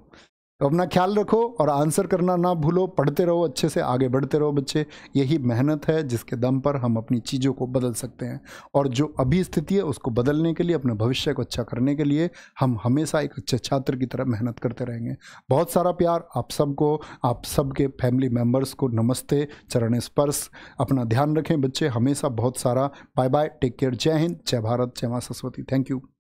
तो अपना ख्याल रखो और आंसर करना ना भूलो पढ़ते रहो अच्छे से आगे बढ़ते रहो बच्चे यही मेहनत है जिसके दम पर हम अपनी चीज़ों को बदल सकते हैं और जो अभी स्थिति है उसको बदलने के लिए अपने भविष्य को अच्छा करने के लिए हम हमेशा एक अच्छे छात्र की तरह मेहनत करते रहेंगे बहुत सारा प्यार आप सबको आप सबके फैमिली मेम्बर्स को नमस्ते चरण स्पर्श अपना ध्यान रखें बच्चे हमेशा बहुत सारा बाय बाय टेक केयर जय हिंद जय भारत जय माँ सरस्वती थैंक यू